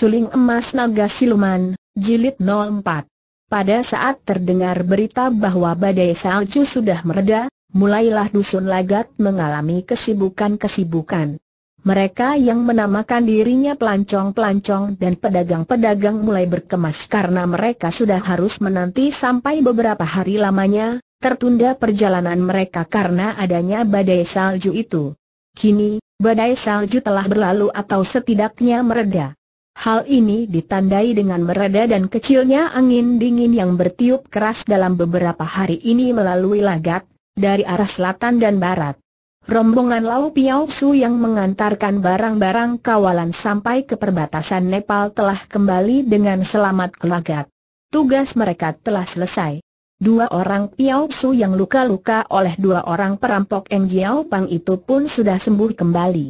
Suling Emas Naga Siluman, Jilid 04 Pada saat terdengar berita bahwa badai salju sudah mereda, mulailah dusun lagat mengalami kesibukan-kesibukan. Mereka yang menamakan dirinya pelancong-pelancong dan pedagang-pedagang mulai berkemas karena mereka sudah harus menanti sampai beberapa hari lamanya, tertunda perjalanan mereka karena adanya badai salju itu. Kini, badai salju telah berlalu atau setidaknya meredah. Hal ini ditandai dengan mereda dan kecilnya angin dingin yang bertiup keras dalam beberapa hari ini melalui lagat, dari arah selatan dan barat. Rombongan Lau Piao Su yang mengantarkan barang-barang kawalan sampai ke perbatasan Nepal telah kembali dengan selamat ke lagat. Tugas mereka telah selesai. Dua orang Piao Su yang luka-luka oleh dua orang perampok Eng Jiao Pang itu pun sudah sembuh kembali.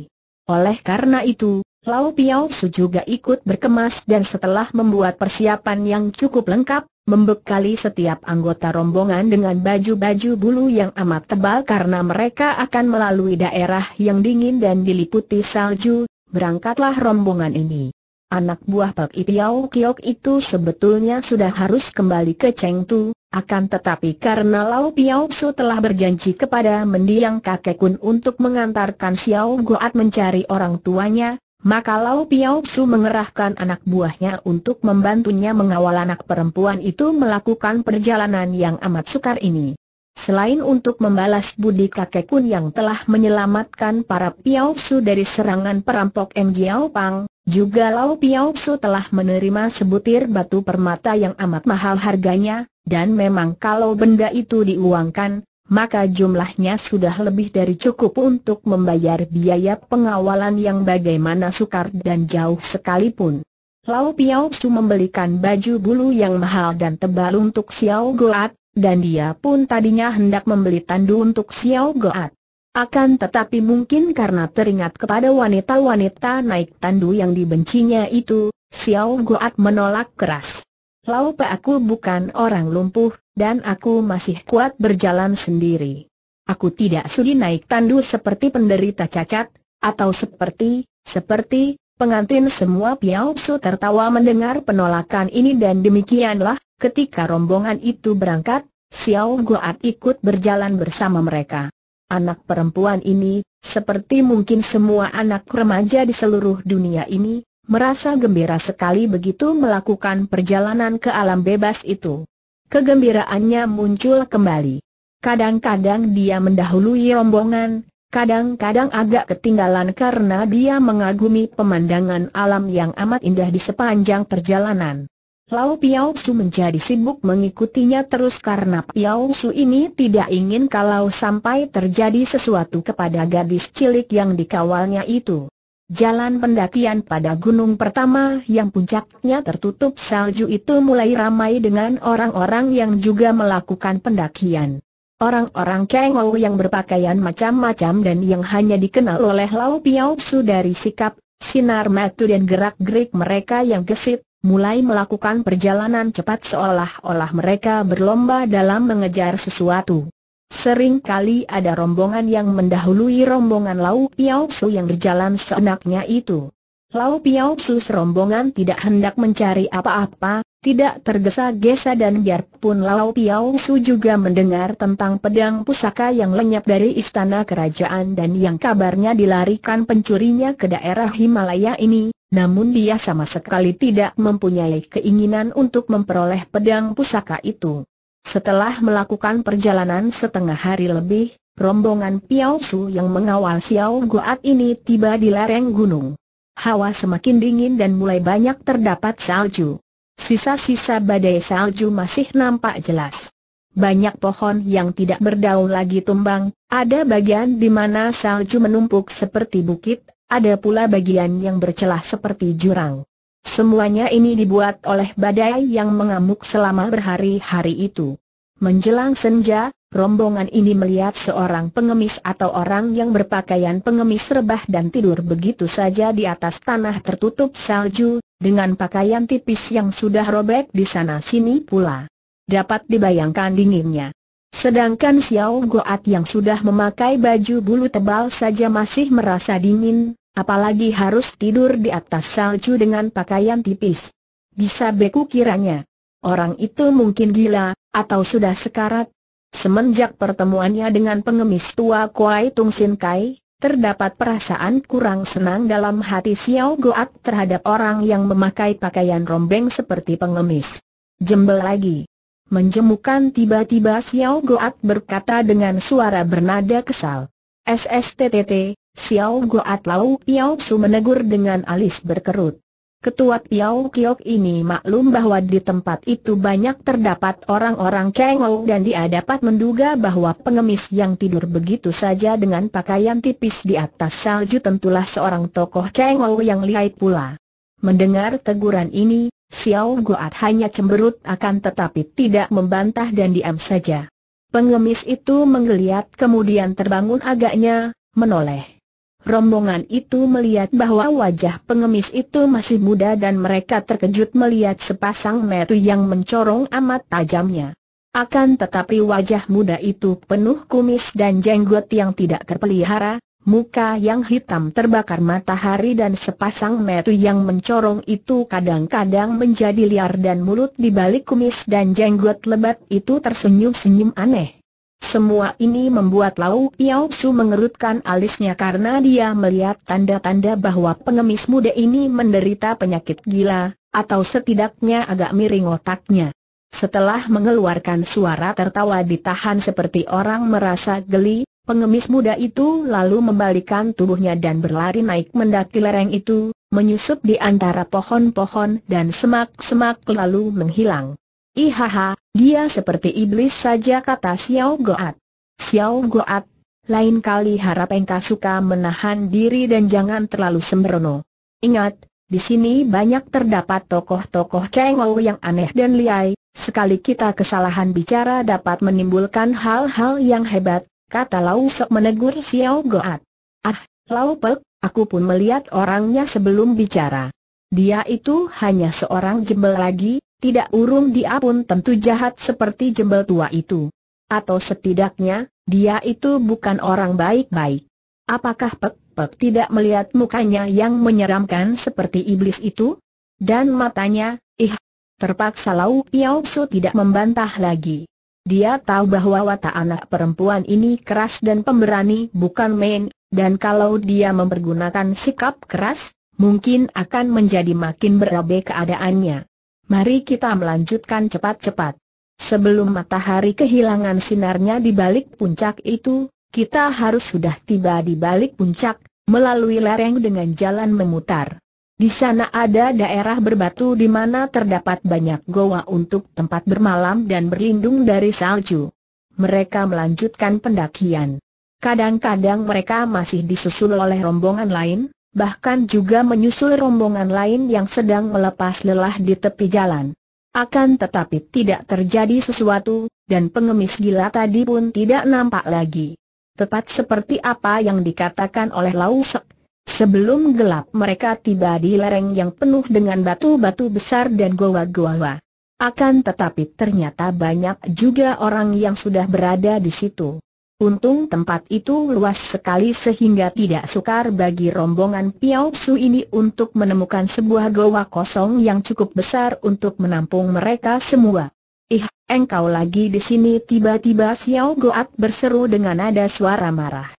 Oleh karena itu, Lau Piao Su juga ikut berkemas dan setelah membuat persiapan yang cukup lengkap, membekali setiap anggota rombongan dengan baju-baju bulu yang amat tebal karena mereka akan melalui daerah yang dingin dan diliputi salju, berangkatlah rombongan ini. Anak buah Pak Piao Kiok itu sebetulnya sudah harus kembali ke Chengtu, akan tetapi karena Lau Piao Su telah berjanji kepada mendiang kakek Kun untuk mengantarkan Xiao Goat mencari orang tuanya, maka Lau Piao Su mengerahkan anak buahnya untuk membantunya mengawal anak perempuan itu melakukan perjalanan yang amat sukar ini. Selain untuk membalas budi kakek kun yang telah menyelamatkan para Piao Su dari serangan perampok M. Jiaopang, Pang, juga Lau Piao Su telah menerima sebutir batu permata yang amat mahal harganya, dan memang kalau benda itu diuangkan, maka jumlahnya sudah lebih dari cukup untuk membayar biaya pengawalan yang bagaimana sukar dan jauh sekalipun. Lau Piao Su membelikan baju bulu yang mahal dan tebal untuk Xiao Goat, dan dia pun tadinya hendak membeli tandu untuk Xiao Goat. Akan tetapi mungkin karena teringat kepada wanita-wanita naik tandu yang dibencinya itu, Xiao Goat menolak keras. Laupa aku bukan orang lumpuh, dan aku masih kuat berjalan sendiri. Aku tidak sudi naik tandu seperti penderita cacat, atau seperti, seperti, pengantin semua Piao Su tertawa mendengar penolakan ini dan demikianlah, ketika rombongan itu berangkat, Xiao Guat ikut berjalan bersama mereka. Anak perempuan ini, seperti mungkin semua anak remaja di seluruh dunia ini, merasa gembira sekali begitu melakukan perjalanan ke alam bebas itu. Kegembiraannya muncul kembali. Kadang-kadang dia mendahului rombongan, kadang-kadang agak ketinggalan karena dia mengagumi pemandangan alam yang amat indah di sepanjang perjalanan. Lau Piao Su menjadi sibuk mengikutinya terus karena Piao Su ini tidak ingin kalau sampai terjadi sesuatu kepada gadis cilik yang dikawalnya itu. Jalan pendakian pada gunung pertama yang puncaknya tertutup salju itu mulai ramai dengan orang-orang yang juga melakukan pendakian. Orang-orang Kengou yang berpakaian macam-macam dan yang hanya dikenal oleh Lau Piao Su dari sikap, sinar mata dan gerak-gerik mereka yang gesit, mulai melakukan perjalanan cepat seolah-olah mereka berlomba dalam mengejar sesuatu. Sering kali ada rombongan yang mendahului rombongan Lau Piao Su yang berjalan seenaknya itu. Lau Piao Su serombongan tidak hendak mencari apa-apa, tidak tergesa-gesa dan biarpun Lau Piao Su juga mendengar tentang pedang pusaka yang lenyap dari istana kerajaan dan yang kabarnya dilarikan pencurinya ke daerah Himalaya ini, namun dia sama sekali tidak mempunyai keinginan untuk memperoleh pedang pusaka itu. Setelah melakukan perjalanan setengah hari lebih, rombongan Piao Su yang mengawal Xiao Goat ini tiba di lereng gunung. Hawa semakin dingin dan mulai banyak terdapat salju. Sisa-sisa badai salju masih nampak jelas. Banyak pohon yang tidak berdaun lagi tumbang, ada bagian di mana salju menumpuk seperti bukit, ada pula bagian yang bercelah seperti jurang. Semuanya ini dibuat oleh badai yang mengamuk selama berhari-hari itu. Menjelang senja, rombongan ini melihat seorang pengemis atau orang yang berpakaian pengemis rebah dan tidur begitu saja di atas tanah tertutup salju, dengan pakaian tipis yang sudah robek di sana-sini pula. Dapat dibayangkan dinginnya. Sedangkan Xiao Goat yang sudah memakai baju bulu tebal saja masih merasa dingin, Apalagi harus tidur di atas salju dengan pakaian tipis. Bisa beku kiranya. Orang itu mungkin gila, atau sudah sekarat. Semenjak pertemuannya dengan pengemis tua Kuai Tung Sin Kai, terdapat perasaan kurang senang dalam hati Xiao Goat terhadap orang yang memakai pakaian rombeng seperti pengemis. Jembel lagi. Menjemukan tiba-tiba Xiao Goat berkata dengan suara bernada kesal. SSTTT, Xiao Guat Lau Piao Su menegur dengan alis berkerut. Ketua Piao Kiok ini maklum bahwa di tempat itu banyak terdapat orang-orang kengol dan dia dapat menduga bahwa pengemis yang tidur begitu saja dengan pakaian tipis di atas salju tentulah seorang tokoh kengol yang lihai pula. Mendengar teguran ini, Xiao Goat hanya cemberut akan tetapi tidak membantah dan diam saja. Pengemis itu menggeliat kemudian terbangun agaknya, menoleh. Rombongan itu melihat bahwa wajah pengemis itu masih muda dan mereka terkejut melihat sepasang metu yang mencorong amat tajamnya. Akan tetapi wajah muda itu penuh kumis dan jenggot yang tidak terpelihara, muka yang hitam terbakar matahari dan sepasang metu yang mencorong itu kadang-kadang menjadi liar dan mulut di balik kumis dan jenggot lebat itu tersenyum-senyum aneh. Semua ini membuat Lau Piao Su mengerutkan alisnya karena dia melihat tanda-tanda bahwa pengemis muda ini menderita penyakit gila, atau setidaknya agak miring otaknya. Setelah mengeluarkan suara tertawa ditahan seperti orang merasa geli, pengemis muda itu lalu membalikan tubuhnya dan berlari naik mendaki lereng itu, menyusup di antara pohon-pohon dan semak-semak lalu menghilang. Ihaha, dia seperti iblis saja kata Xiao Goat. Xiao Goat, lain kali harap engkau suka menahan diri dan jangan terlalu sembrono. Ingat, di sini banyak terdapat tokoh-tokoh cengol yang aneh dan liai, sekali kita kesalahan bicara dapat menimbulkan hal-hal yang hebat, kata Lau Sok menegur Xiao Goat. Ah, Lau Pek, aku pun melihat orangnya sebelum bicara. Dia itu hanya seorang jembel lagi, tidak urung dia pun tentu jahat seperti jembel tua itu. Atau setidaknya, dia itu bukan orang baik-baik. Apakah Pek Pek tidak melihat mukanya yang menyeramkan seperti iblis itu? Dan matanya, ih, terpaksa Lau Piao Su tidak membantah lagi. Dia tahu bahwa watak anak perempuan ini keras dan pemberani bukan main, dan kalau dia mempergunakan sikap keras, mungkin akan menjadi makin berabe keadaannya. Mari kita melanjutkan cepat-cepat. Sebelum matahari kehilangan sinarnya di balik puncak itu, kita harus sudah tiba di balik puncak, melalui lereng dengan jalan memutar. Di sana ada daerah berbatu di mana terdapat banyak goa untuk tempat bermalam dan berlindung dari salju. Mereka melanjutkan pendakian. Kadang-kadang mereka masih disusul oleh rombongan lain, bahkan juga menyusul rombongan lain yang sedang melepas lelah di tepi jalan. Akan tetapi tidak terjadi sesuatu, dan pengemis gila tadi pun tidak nampak lagi. Tepat seperti apa yang dikatakan oleh Lausek, sebelum gelap mereka tiba di lereng yang penuh dengan batu-batu besar dan goa-goa. Akan tetapi ternyata banyak juga orang yang sudah berada di situ. Untung tempat itu luas sekali sehingga tidak sukar bagi rombongan Piao Su ini untuk menemukan sebuah goa kosong yang cukup besar untuk menampung mereka semua. Ih, engkau lagi di sini tiba-tiba Xiao Goat berseru dengan nada suara marah.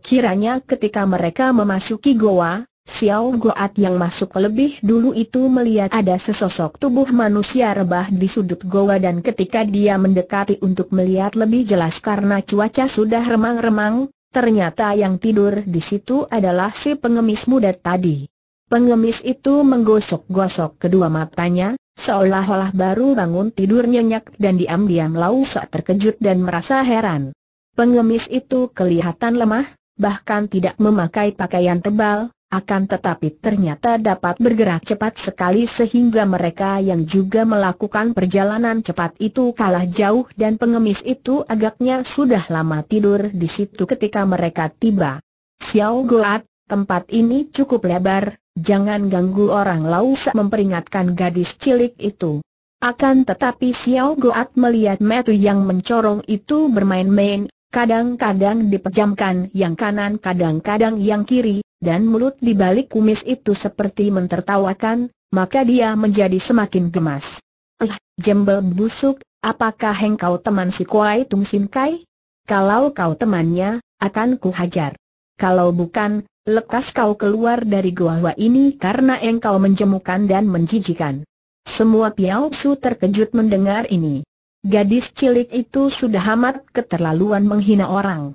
Kiranya ketika mereka memasuki goa, Xiao Goat yang masuk lebih dulu itu melihat ada sesosok tubuh manusia rebah di sudut goa dan ketika dia mendekati untuk melihat lebih jelas karena cuaca sudah remang-remang, ternyata yang tidur di situ adalah si pengemis muda tadi. Pengemis itu menggosok-gosok kedua matanya, seolah-olah baru bangun tidur nyenyak dan diam-diam Lau saat terkejut dan merasa heran. Pengemis itu kelihatan lemah, bahkan tidak memakai pakaian tebal, akan tetapi ternyata dapat bergerak cepat sekali sehingga mereka yang juga melakukan perjalanan cepat itu kalah jauh dan pengemis itu agaknya sudah lama tidur di situ ketika mereka tiba. Xiao Goat, tempat ini cukup lebar, jangan ganggu orang Lausa memperingatkan gadis cilik itu. Akan tetapi Xiao Goat melihat metu yang mencorong itu bermain-main, kadang-kadang dipejamkan yang kanan kadang-kadang yang kiri, dan mulut di balik kumis itu seperti mentertawakan, maka dia menjadi semakin gemas. Eh, jembel busuk, apakah engkau teman si Kuai Tung Sin Kai? Kalau kau temannya, akan ku hajar. Kalau bukan, lekas kau keluar dari gua ini karena engkau menjemukan dan menjijikan. Semua Piao Su terkejut mendengar ini. Gadis cilik itu sudah amat keterlaluan menghina orang.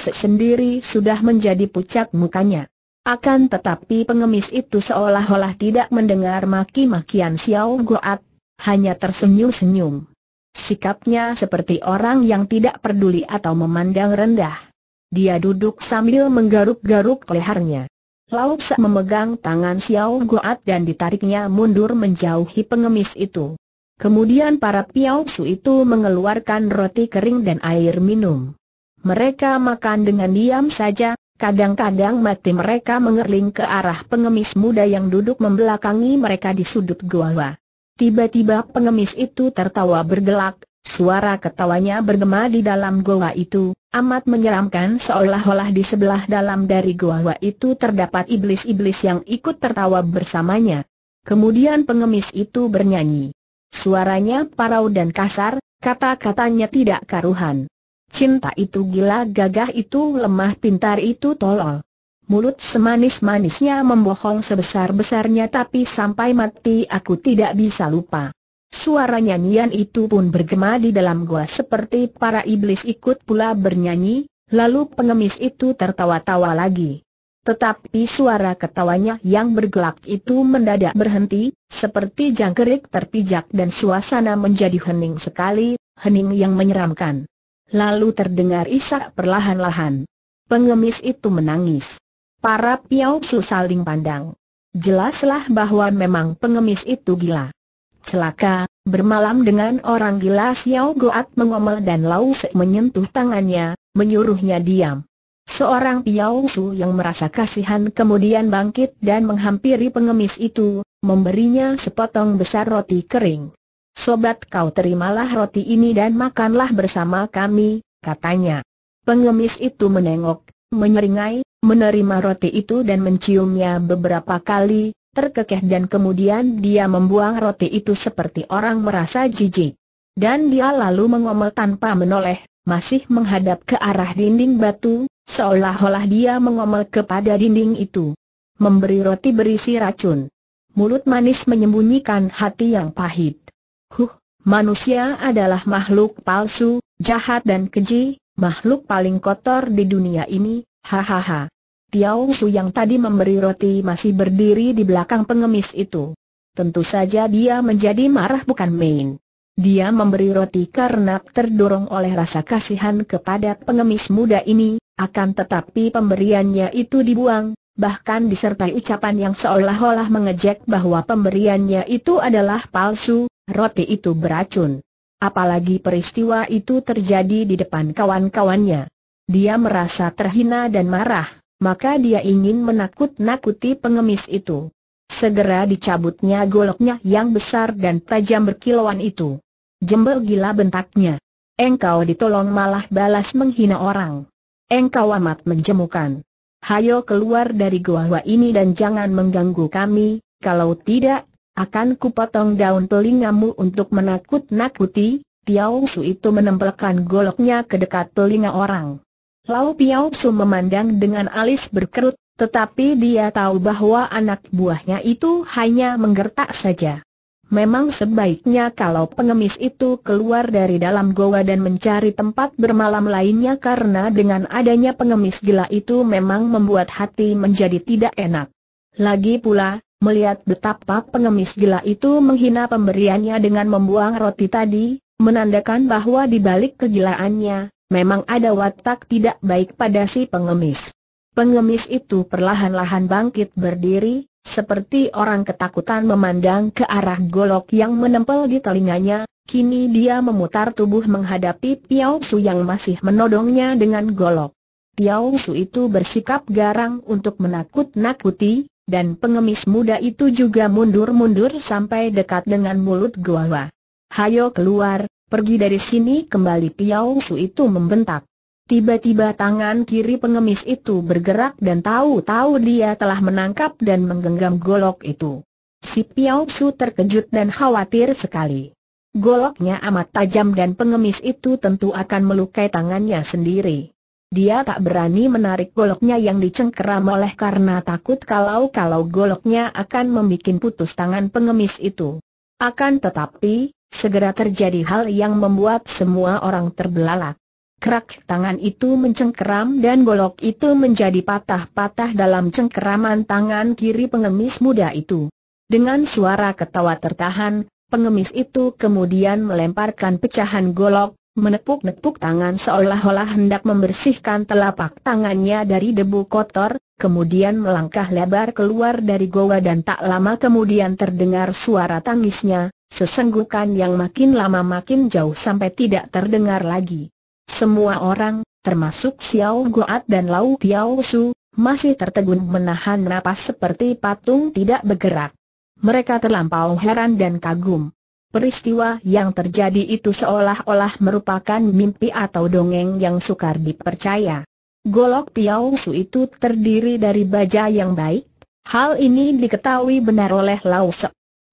Se sendiri sudah menjadi pucat mukanya. Akan tetapi pengemis itu seolah-olah tidak mendengar maki-makian Xiao Goat, hanya tersenyum-senyum. Sikapnya seperti orang yang tidak peduli atau memandang rendah. Dia duduk sambil menggaruk-garuk lehernya. Lau memegang tangan Xiao Goat dan ditariknya mundur menjauhi pengemis itu. Kemudian para Piao Su itu mengeluarkan roti kering dan air minum. Mereka makan dengan diam saja, kadang-kadang mati mereka mengerling ke arah pengemis muda yang duduk membelakangi mereka di sudut gua. Tiba-tiba pengemis itu tertawa bergelak, suara ketawanya bergema di dalam goa itu, amat menyeramkan seolah-olah di sebelah dalam dari goa itu terdapat iblis-iblis yang ikut tertawa bersamanya. Kemudian pengemis itu bernyanyi. Suaranya parau dan kasar, kata-katanya tidak karuhan. Cinta itu gila gagah itu lemah pintar itu tolol. Mulut semanis-manisnya membohong sebesar-besarnya tapi sampai mati aku tidak bisa lupa. Suara nyanyian itu pun bergema di dalam gua seperti para iblis ikut pula bernyanyi, lalu pengemis itu tertawa-tawa lagi. Tetapi suara ketawanya yang bergelak itu mendadak berhenti, seperti jangkrik terpijak dan suasana menjadi hening sekali, hening yang menyeramkan. Lalu terdengar isak perlahan-lahan. Pengemis itu menangis. Para Piau Su saling pandang. Jelaslah bahwa memang pengemis itu gila. Celaka, bermalam dengan orang gila Xiao Goat mengomel dan Lau Se menyentuh tangannya, menyuruhnya diam. Seorang Su yang merasa kasihan kemudian bangkit dan menghampiri pengemis itu, memberinya sepotong besar roti kering. Sobat kau terimalah roti ini dan makanlah bersama kami, katanya. Pengemis itu menengok, menyeringai, menerima roti itu dan menciumnya beberapa kali, terkekeh dan kemudian dia membuang roti itu seperti orang merasa jijik. Dan dia lalu mengomel tanpa menoleh, masih menghadap ke arah dinding batu, seolah-olah dia mengomel kepada dinding itu. Memberi roti berisi racun. Mulut manis menyembunyikan hati yang pahit. Huh, manusia adalah makhluk palsu, jahat dan keji, makhluk paling kotor di dunia ini, hahaha. Tiao Su yang tadi memberi roti masih berdiri di belakang pengemis itu. Tentu saja dia menjadi marah bukan main. Dia memberi roti karena terdorong oleh rasa kasihan kepada pengemis muda ini, akan tetapi pemberiannya itu dibuang, bahkan disertai ucapan yang seolah-olah mengejek bahwa pemberiannya itu adalah palsu, roti itu beracun. Apalagi peristiwa itu terjadi di depan kawan-kawannya. Dia merasa terhina dan marah, maka dia ingin menakut-nakuti pengemis itu. Segera dicabutnya goloknya yang besar dan tajam berkilauan itu. Jembel gila bentaknya. Engkau ditolong malah balas menghina orang. Engkau amat menjemukan. Hayo keluar dari gua ini dan jangan mengganggu kami, kalau tidak akan kupotong daun telingamu untuk menakut-nakuti, Piao Su itu menempelkan goloknya ke dekat telinga orang. Lau Piao Su memandang dengan alis berkerut, tetapi dia tahu bahwa anak buahnya itu hanya menggertak saja. Memang sebaiknya kalau pengemis itu keluar dari dalam goa dan mencari tempat bermalam lainnya karena dengan adanya pengemis gila itu memang membuat hati menjadi tidak enak. Lagi pula, Melihat betapa pengemis gila itu menghina pemberiannya dengan membuang roti tadi, menandakan bahwa di balik kegilaannya, memang ada watak tidak baik pada si pengemis. Pengemis itu perlahan-lahan bangkit berdiri, seperti orang ketakutan memandang ke arah golok yang menempel di telinganya, kini dia memutar tubuh menghadapi Piao Su yang masih menodongnya dengan golok. Piao Su itu bersikap garang untuk menakut-nakuti, dan pengemis muda itu juga mundur-mundur sampai dekat dengan mulut gua. Hayo keluar, pergi dari sini kembali Piao Su itu membentak. Tiba-tiba tangan kiri pengemis itu bergerak dan tahu-tahu dia telah menangkap dan menggenggam golok itu. Si Piao Su terkejut dan khawatir sekali. Goloknya amat tajam dan pengemis itu tentu akan melukai tangannya sendiri. Dia tak berani menarik goloknya yang dicengkeram oleh karena takut kalau-kalau goloknya akan membuat putus tangan pengemis itu. Akan tetapi, segera terjadi hal yang membuat semua orang terbelalak. Kerak tangan itu mencengkeram dan golok itu menjadi patah-patah dalam cengkeraman tangan kiri pengemis muda itu. Dengan suara ketawa tertahan, pengemis itu kemudian melemparkan pecahan golok, menepuk-nepuk tangan seolah-olah hendak membersihkan telapak tangannya dari debu kotor, kemudian melangkah lebar keluar dari goa dan tak lama kemudian terdengar suara tangisnya, sesenggukan yang makin lama makin jauh sampai tidak terdengar lagi. Semua orang, termasuk Xiao Goat dan Lau Tiao Su, masih tertegun menahan napas seperti patung tidak bergerak. Mereka terlampau heran dan kagum. Peristiwa yang terjadi itu seolah-olah merupakan mimpi atau dongeng yang sukar dipercaya. Golok Piau Su itu terdiri dari baja yang baik, hal ini diketahui benar oleh Lau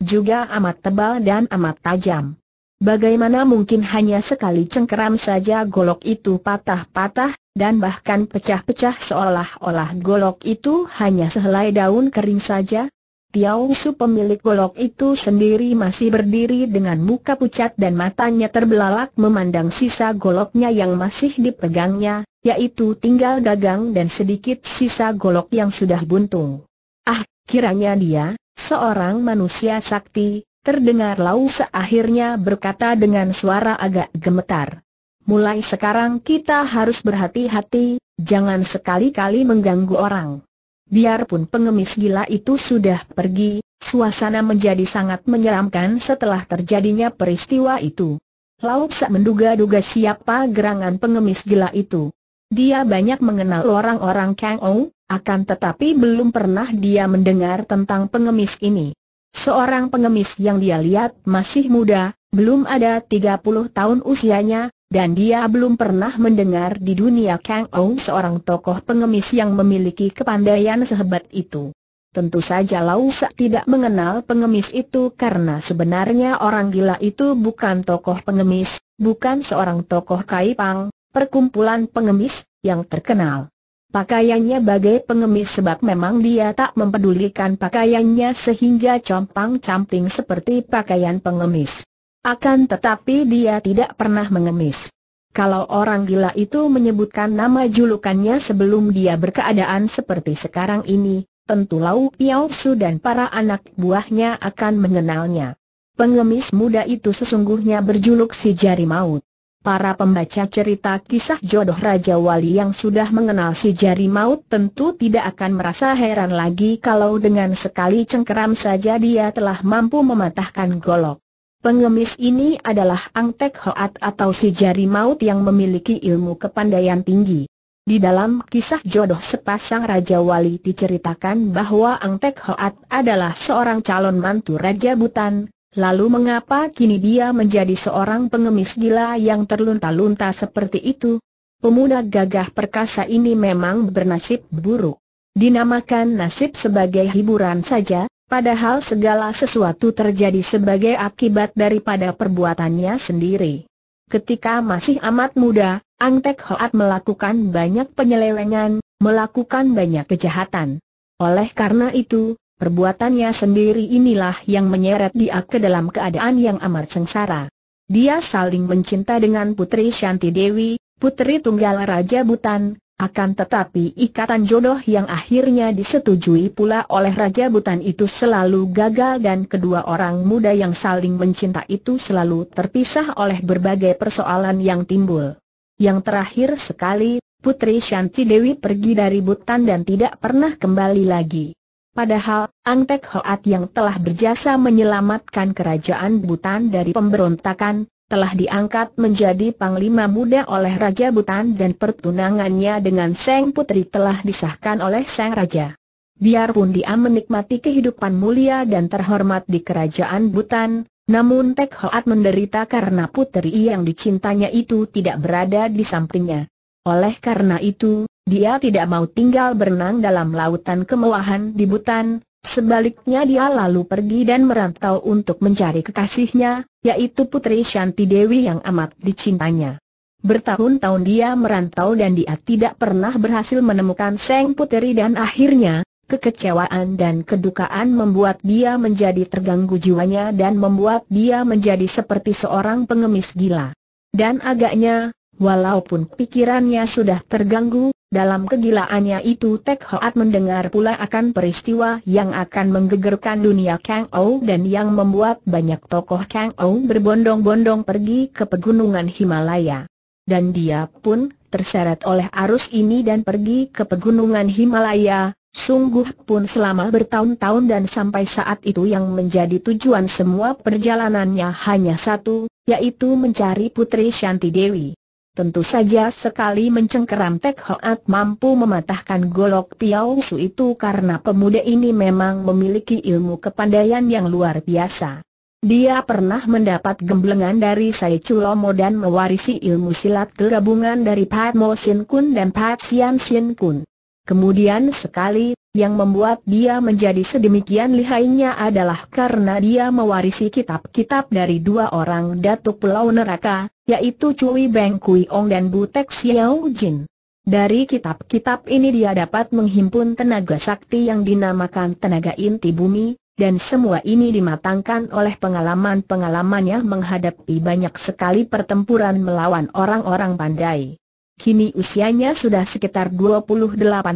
Juga amat tebal dan amat tajam. Bagaimana mungkin hanya sekali cengkeram saja golok itu patah-patah, dan bahkan pecah-pecah seolah-olah golok itu hanya sehelai daun kering saja? Tiau Su pemilik golok itu sendiri masih berdiri dengan muka pucat dan matanya terbelalak memandang sisa goloknya yang masih dipegangnya, yaitu tinggal gagang dan sedikit sisa golok yang sudah buntung. Ah, kiranya dia, seorang manusia sakti, terdengar Lau seakhirnya berkata dengan suara agak gemetar. Mulai sekarang kita harus berhati-hati, jangan sekali-kali mengganggu orang. Biarpun pengemis gila itu sudah pergi, suasana menjadi sangat menyeramkan setelah terjadinya peristiwa itu. Lauksa menduga-duga siapa gerangan pengemis gila itu. Dia banyak mengenal orang-orang Kang Ou, akan tetapi belum pernah dia mendengar tentang pengemis ini. Seorang pengemis yang dia lihat masih muda, belum ada 30 tahun usianya, dan dia belum pernah mendengar di dunia Kang Ou seorang tokoh pengemis yang memiliki kepandaian sehebat itu. Tentu saja Lau Sa tidak mengenal pengemis itu karena sebenarnya orang gila itu bukan tokoh pengemis, bukan seorang tokoh kaipang, perkumpulan pengemis, yang terkenal. Pakaiannya bagai pengemis sebab memang dia tak mempedulikan pakaiannya sehingga compang-camping seperti pakaian pengemis. Akan tetapi dia tidak pernah mengemis. Kalau orang gila itu menyebutkan nama julukannya sebelum dia berkeadaan seperti sekarang ini, tentu Lau Piao Su dan para anak buahnya akan mengenalnya. Pengemis muda itu sesungguhnya berjuluk si jari maut. Para pembaca cerita kisah jodoh Raja Wali yang sudah mengenal si jari maut tentu tidak akan merasa heran lagi kalau dengan sekali cengkeram saja dia telah mampu mematahkan golok. Pengemis ini adalah Angtek Hoat atau si jari maut yang memiliki ilmu kepandaian tinggi. Di dalam kisah jodoh sepasang Raja Wali diceritakan bahwa Angtek Hoat adalah seorang calon mantu Raja Butan, Lalu mengapa kini dia menjadi seorang pengemis gila yang terlunta-lunta seperti itu? Pemuda gagah perkasa ini memang bernasib buruk. Dinamakan nasib sebagai hiburan saja, Padahal segala sesuatu terjadi sebagai akibat daripada perbuatannya sendiri. Ketika masih amat muda, Ang Tek Hoat melakukan banyak penyelewengan, melakukan banyak kejahatan. Oleh karena itu, perbuatannya sendiri inilah yang menyeret dia ke dalam keadaan yang amat sengsara. Dia saling mencinta dengan Putri Shanti Dewi, putri tunggal Raja Butan, akan tetapi ikatan jodoh yang akhirnya disetujui pula oleh Raja Butan itu selalu gagal dan kedua orang muda yang saling mencinta itu selalu terpisah oleh berbagai persoalan yang timbul. Yang terakhir sekali, Putri Shanti Dewi pergi dari Butan dan tidak pernah kembali lagi. Padahal, Angtek Hoat yang telah berjasa menyelamatkan kerajaan Butan dari pemberontakan, telah diangkat menjadi Panglima Muda oleh Raja Butan dan pertunangannya dengan Seng Putri telah disahkan oleh Seng Raja. Biarpun dia menikmati kehidupan mulia dan terhormat di kerajaan Butan, namun Tek Hoat menderita karena putri yang dicintanya itu tidak berada di sampingnya. Oleh karena itu, dia tidak mau tinggal berenang dalam lautan kemewahan di Butan, Sebaliknya dia lalu pergi dan merantau untuk mencari kekasihnya, yaitu Putri Shanti Dewi yang amat dicintanya. Bertahun-tahun dia merantau dan dia tidak pernah berhasil menemukan Seng Putri dan akhirnya, kekecewaan dan kedukaan membuat dia menjadi terganggu jiwanya dan membuat dia menjadi seperti seorang pengemis gila. Dan agaknya, Walaupun pikirannya sudah terganggu, dalam kegilaannya itu Tek Hoat mendengar pula akan peristiwa yang akan menggegerkan dunia Kang Ou dan yang membuat banyak tokoh Kang Ou berbondong-bondong pergi ke pegunungan Himalaya. Dan dia pun terseret oleh arus ini dan pergi ke pegunungan Himalaya, sungguh pun selama bertahun-tahun dan sampai saat itu yang menjadi tujuan semua perjalanannya hanya satu, yaitu mencari Putri Shanti Dewi. Tentu saja sekali mencengkeram Tek Hoat mampu mematahkan golok Piao Su itu karena pemuda ini memang memiliki ilmu kepandaian yang luar biasa. Dia pernah mendapat gemblengan dari Sai Chulomo dan mewarisi ilmu silat gabungan dari Pat Mo Sin Kun dan Pat Sian Sin Kun. Kemudian sekali, yang membuat dia menjadi sedemikian lihainya adalah karena dia mewarisi kitab-kitab dari dua orang Datuk Pulau Neraka, yaitu Cui Beng Kui Ong dan Butek Xiao Jin. Dari kitab-kitab ini dia dapat menghimpun tenaga sakti yang dinamakan tenaga inti bumi, dan semua ini dimatangkan oleh pengalaman-pengalamannya menghadapi banyak sekali pertempuran melawan orang-orang pandai. Kini usianya sudah sekitar 28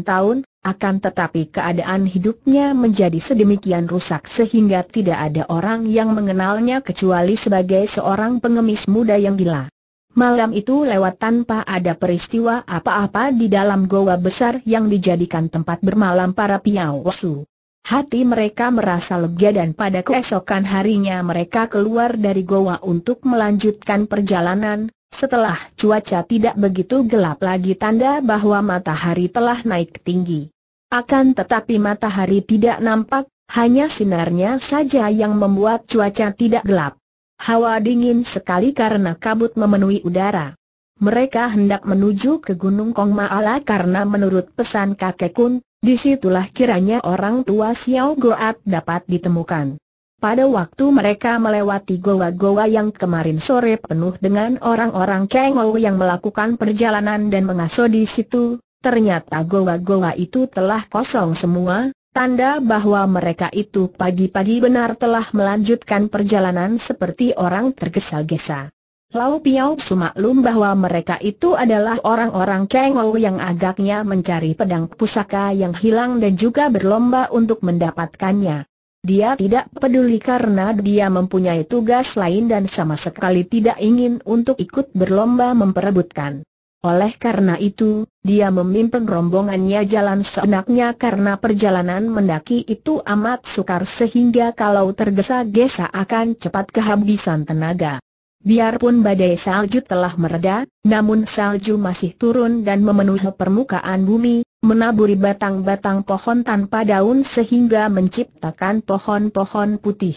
tahun, akan tetapi keadaan hidupnya menjadi sedemikian rusak sehingga tidak ada orang yang mengenalnya kecuali sebagai seorang pengemis muda yang gila. Malam itu lewat tanpa ada peristiwa apa-apa di dalam goa besar yang dijadikan tempat bermalam para piawasu. Hati mereka merasa lega dan pada keesokan harinya mereka keluar dari goa untuk melanjutkan perjalanan, setelah cuaca tidak begitu gelap lagi tanda bahwa matahari telah naik tinggi. Akan tetapi matahari tidak nampak, hanya sinarnya saja yang membuat cuaca tidak gelap. Hawa dingin sekali karena kabut memenuhi udara. Mereka hendak menuju ke Gunung Kong Maala karena menurut pesan kakek Kun, disitulah kiranya orang tua Xiao Goat dapat ditemukan. Pada waktu mereka melewati goa-goa yang kemarin sore penuh dengan orang-orang Kengou yang melakukan perjalanan dan mengasuh di situ, Ternyata goa-goa itu telah kosong semua, tanda bahwa mereka itu pagi-pagi benar telah melanjutkan perjalanan seperti orang tergesa-gesa. Lau Piau sumaklum bahwa mereka itu adalah orang-orang kengol yang agaknya mencari pedang pusaka yang hilang dan juga berlomba untuk mendapatkannya. Dia tidak peduli karena dia mempunyai tugas lain dan sama sekali tidak ingin untuk ikut berlomba memperebutkan. Oleh karena itu, dia memimpin rombongannya jalan seenaknya karena perjalanan mendaki itu amat sukar sehingga kalau tergesa-gesa akan cepat kehabisan tenaga. Biarpun badai salju telah mereda, namun salju masih turun dan memenuhi permukaan bumi, menaburi batang-batang pohon tanpa daun sehingga menciptakan pohon-pohon putih.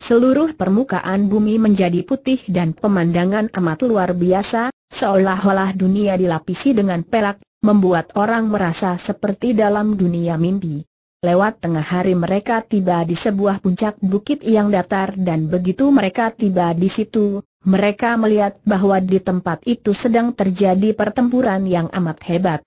Seluruh permukaan bumi menjadi putih dan pemandangan amat luar biasa, Seolah-olah dunia dilapisi dengan pelak, membuat orang merasa seperti dalam dunia mimpi. Lewat tengah hari mereka tiba di sebuah puncak bukit yang datar dan begitu mereka tiba di situ, mereka melihat bahwa di tempat itu sedang terjadi pertempuran yang amat hebat.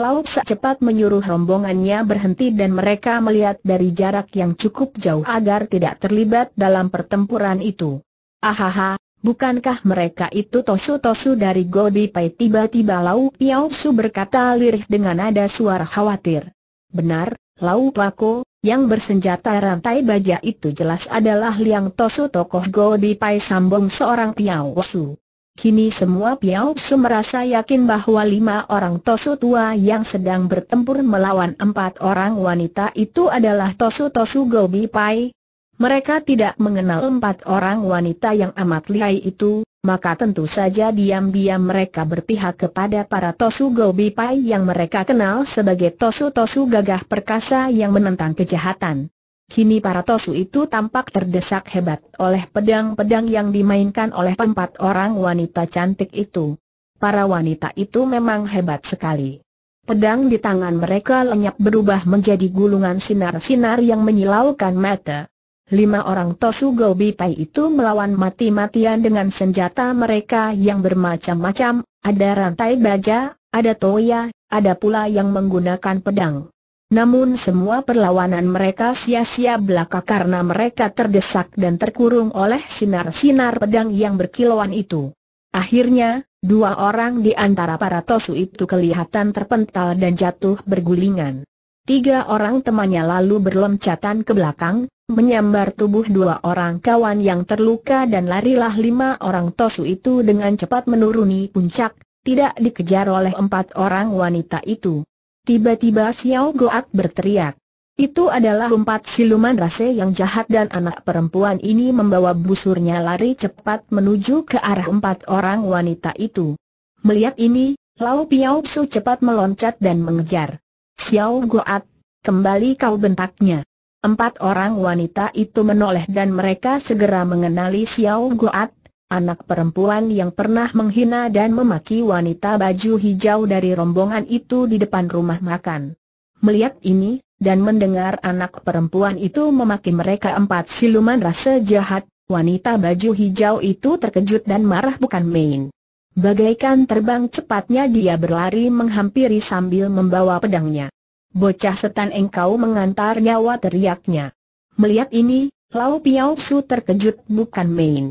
Lauk secepat menyuruh rombongannya berhenti dan mereka melihat dari jarak yang cukup jauh agar tidak terlibat dalam pertempuran itu. Ahaha, Bukankah mereka itu tosu-tosu dari Gobi Pai tiba-tiba Lau Piao Su berkata lirih dengan nada suara khawatir. Benar, Lau Pako, yang bersenjata rantai baja itu jelas adalah Liang Tosu tokoh Gobi Pai sambung seorang Piao Su. Kini semua Piao Su merasa yakin bahwa lima orang Tosu tua yang sedang bertempur melawan empat orang wanita itu adalah Tosu-Tosu Gobi Pai, mereka tidak mengenal empat orang wanita yang amat lihai itu, maka tentu saja diam-diam mereka berpihak kepada para Tosu Gobi Pai yang mereka kenal sebagai Tosu-Tosu gagah perkasa yang menentang kejahatan. Kini para Tosu itu tampak terdesak hebat oleh pedang-pedang yang dimainkan oleh empat orang wanita cantik itu. Para wanita itu memang hebat sekali. Pedang di tangan mereka lenyap berubah menjadi gulungan sinar-sinar yang menyilaukan mata lima orang Tosu Gobi Pai itu melawan mati-matian dengan senjata mereka yang bermacam-macam, ada rantai baja, ada toya, ada pula yang menggunakan pedang. Namun semua perlawanan mereka sia-sia belaka karena mereka terdesak dan terkurung oleh sinar-sinar pedang yang berkilauan itu. Akhirnya, dua orang di antara para tosu itu kelihatan terpental dan jatuh bergulingan. Tiga orang temannya lalu berloncatan ke belakang, menyambar tubuh dua orang kawan yang terluka dan larilah lima orang tosu itu dengan cepat menuruni puncak, tidak dikejar oleh empat orang wanita itu. Tiba-tiba Xiao Goat berteriak. Itu adalah empat siluman rase yang jahat dan anak perempuan ini membawa busurnya lari cepat menuju ke arah empat orang wanita itu. Melihat ini, Lau Piao Su cepat meloncat dan mengejar. Xiao Goat, kembali kau bentaknya. Empat orang wanita itu menoleh dan mereka segera mengenali Xiao Guat, anak perempuan yang pernah menghina dan memaki wanita baju hijau dari rombongan itu di depan rumah makan. Melihat ini, dan mendengar anak perempuan itu memaki mereka empat siluman rasa jahat, wanita baju hijau itu terkejut dan marah bukan main. Bagaikan terbang cepatnya dia berlari menghampiri sambil membawa pedangnya. Bocah setan engkau mengantar nyawa teriaknya. Melihat ini, Lau Piao Su terkejut bukan main.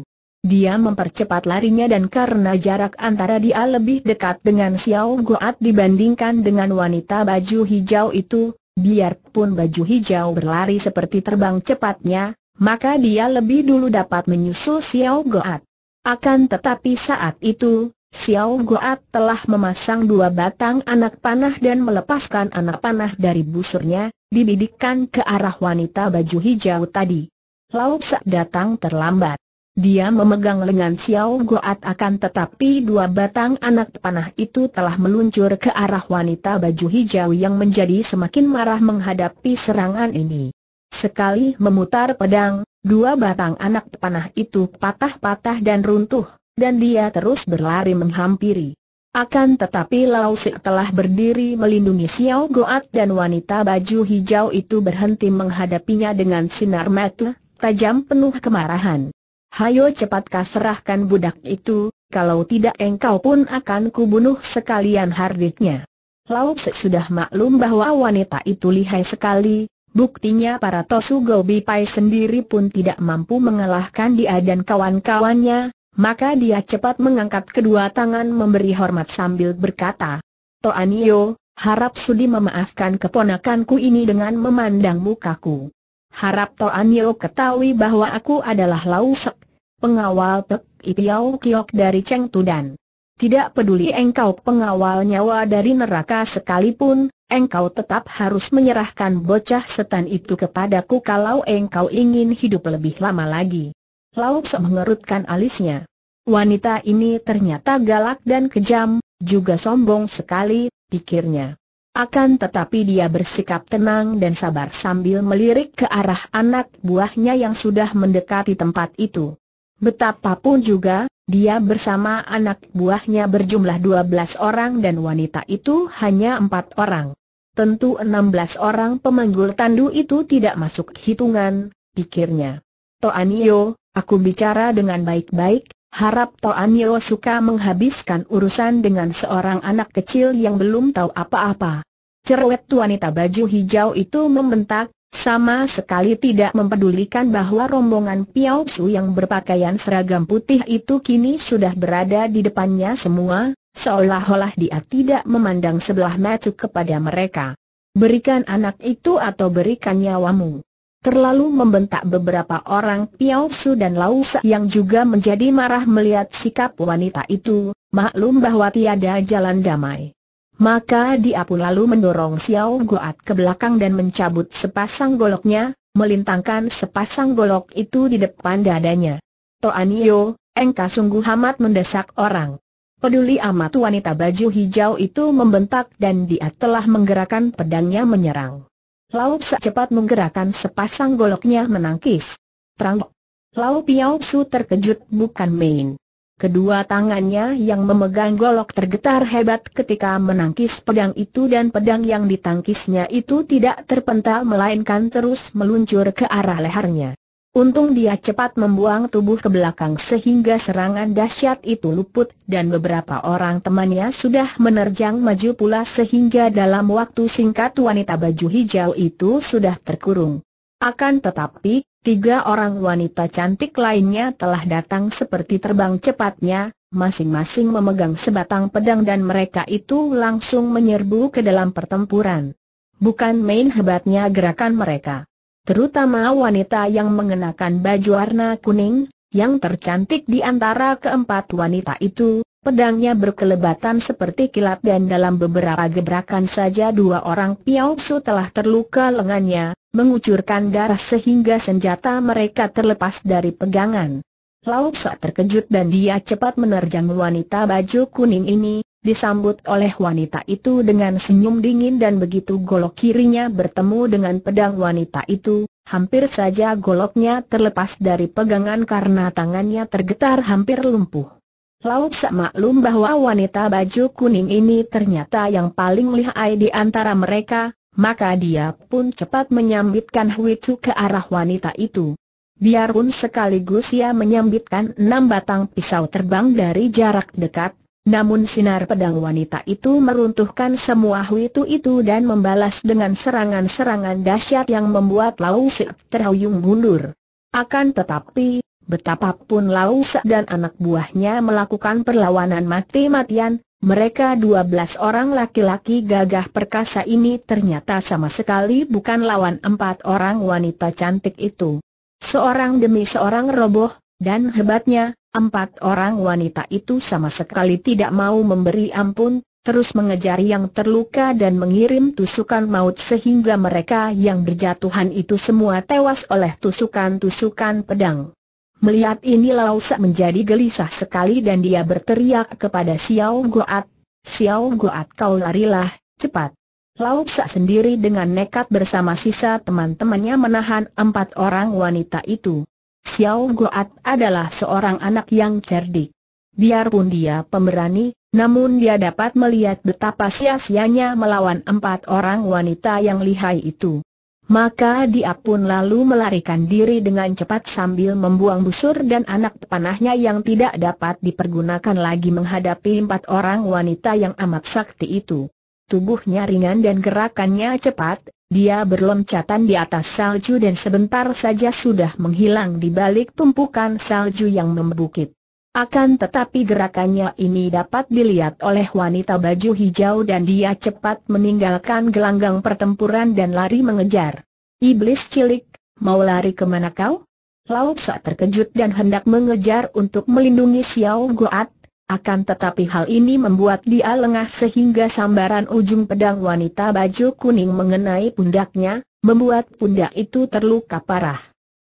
Dia mempercepat larinya dan karena jarak antara dia lebih dekat dengan Xiao Guat dibandingkan dengan wanita baju hijau itu, biarpun baju hijau berlari seperti terbang cepatnya, maka dia lebih dulu dapat menyusul Xiao Guat. Akan tetapi saat itu, Xiao Goat telah memasang dua batang anak panah dan melepaskan anak panah dari busurnya, dibidikkan ke arah wanita baju hijau tadi. Lao Sa datang terlambat. Dia memegang lengan Xiao Goat akan tetapi dua batang anak panah itu telah meluncur ke arah wanita baju hijau yang menjadi semakin marah menghadapi serangan ini. Sekali memutar pedang, dua batang anak panah itu patah-patah dan runtuh dan dia terus berlari menghampiri. Akan tetapi Lau Sik telah berdiri melindungi Xiao Goat dan wanita baju hijau itu berhenti menghadapinya dengan sinar mata tajam penuh kemarahan. Hayo cepat kau serahkan budak itu, kalau tidak engkau pun akan kubunuh sekalian harditnya. Lau Sik sudah maklum bahwa wanita itu lihai sekali, Buktinya para Tosu Gobi Pai sendiri pun tidak mampu mengalahkan dia dan kawan-kawannya, maka dia cepat mengangkat kedua tangan memberi hormat sambil berkata, Toanio, harap sudi memaafkan keponakanku ini dengan memandang mukaku. Harap Toanio ketahui bahwa aku adalah Lausek, pengawal Pek Ipiau Kiok dari Cheng Tudan. Tidak peduli engkau pengawal nyawa dari neraka sekalipun, engkau tetap harus menyerahkan bocah setan itu kepadaku kalau engkau ingin hidup lebih lama lagi. Lau Pse mengerutkan alisnya. Wanita ini ternyata galak dan kejam, juga sombong sekali, pikirnya. Akan tetapi dia bersikap tenang dan sabar sambil melirik ke arah anak buahnya yang sudah mendekati tempat itu. Betapapun juga, dia bersama anak buahnya berjumlah 12 orang dan wanita itu hanya 4 orang. Tentu 16 orang pemenggul tandu itu tidak masuk hitungan, pikirnya. Toanio, Aku bicara dengan baik-baik, harap Toan Yo suka menghabiskan urusan dengan seorang anak kecil yang belum tahu apa-apa. Cerewet wanita baju hijau itu membentak, sama sekali tidak mempedulikan bahwa rombongan Piao Su yang berpakaian seragam putih itu kini sudah berada di depannya semua, seolah-olah dia tidak memandang sebelah mata kepada mereka. Berikan anak itu atau berikan nyawamu. Terlalu membentak beberapa orang Piao Su dan Lau Sa yang juga menjadi marah melihat sikap wanita itu, maklum bahwa tiada jalan damai. Maka dia pun lalu mendorong Xiao Goat ke belakang dan mencabut sepasang goloknya, melintangkan sepasang golok itu di depan dadanya. Toanio, engkau sungguh amat mendesak orang. Peduli amat wanita baju hijau itu membentak dan dia telah menggerakkan pedangnya menyerang. Lau secepat menggerakkan sepasang goloknya menangkis. Terang. Lau Piao Su terkejut bukan main. Kedua tangannya yang memegang golok tergetar hebat ketika menangkis pedang itu dan pedang yang ditangkisnya itu tidak terpental melainkan terus meluncur ke arah lehernya. Untung dia cepat membuang tubuh ke belakang sehingga serangan dahsyat itu luput dan beberapa orang temannya sudah menerjang maju pula sehingga dalam waktu singkat wanita baju hijau itu sudah terkurung. Akan tetapi, tiga orang wanita cantik lainnya telah datang seperti terbang cepatnya, masing-masing memegang sebatang pedang dan mereka itu langsung menyerbu ke dalam pertempuran. Bukan main hebatnya gerakan mereka terutama wanita yang mengenakan baju warna kuning, yang tercantik di antara keempat wanita itu, pedangnya berkelebatan seperti kilat dan dalam beberapa gebrakan saja dua orang Piao Su telah terluka lengannya, mengucurkan darah sehingga senjata mereka terlepas dari pegangan. Lao Sa terkejut dan dia cepat menerjang wanita baju kuning ini, disambut oleh wanita itu dengan senyum dingin dan begitu golok kirinya bertemu dengan pedang wanita itu, hampir saja goloknya terlepas dari pegangan karena tangannya tergetar hampir lumpuh. Laut Sak maklum bahwa wanita baju kuning ini ternyata yang paling lihai di antara mereka, maka dia pun cepat menyambitkan Huitu ke arah wanita itu. Biarpun sekaligus ia menyambitkan enam batang pisau terbang dari jarak dekat, namun sinar pedang wanita itu meruntuhkan semua huitu itu dan membalas dengan serangan-serangan dahsyat yang membuat Lau Sik terhuyung mundur. Akan tetapi, betapapun Lau Sik dan anak buahnya melakukan perlawanan mati-matian, mereka dua belas orang laki-laki gagah perkasa ini ternyata sama sekali bukan lawan empat orang wanita cantik itu. Seorang demi seorang roboh, dan hebatnya, empat orang wanita itu sama sekali tidak mau memberi ampun, terus mengejar yang terluka dan mengirim tusukan maut sehingga mereka yang berjatuhan itu semua tewas oleh tusukan-tusukan pedang. Melihat ini Lausa menjadi gelisah sekali dan dia berteriak kepada Xiao Goat, Xiao Goat kau larilah, cepat. Lausa sendiri dengan nekat bersama sisa teman-temannya menahan empat orang wanita itu. Xiao Goat adalah seorang anak yang cerdik. Biarpun dia pemberani, namun dia dapat melihat betapa sia-sianya melawan empat orang wanita yang lihai itu. Maka dia pun lalu melarikan diri dengan cepat sambil membuang busur dan anak panahnya yang tidak dapat dipergunakan lagi menghadapi empat orang wanita yang amat sakti itu. Tubuhnya ringan dan gerakannya cepat, dia berloncatan di atas salju dan sebentar saja sudah menghilang di balik tumpukan salju yang membukit. Akan tetapi gerakannya ini dapat dilihat oleh wanita baju hijau dan dia cepat meninggalkan gelanggang pertempuran dan lari mengejar. Iblis cilik, mau lari kemana kau? Lao Tse terkejut dan hendak mengejar untuk melindungi Xiao Goat, akan tetapi hal ini membuat dia lengah sehingga sambaran ujung pedang wanita baju kuning mengenai pundaknya, membuat pundak itu terluka parah.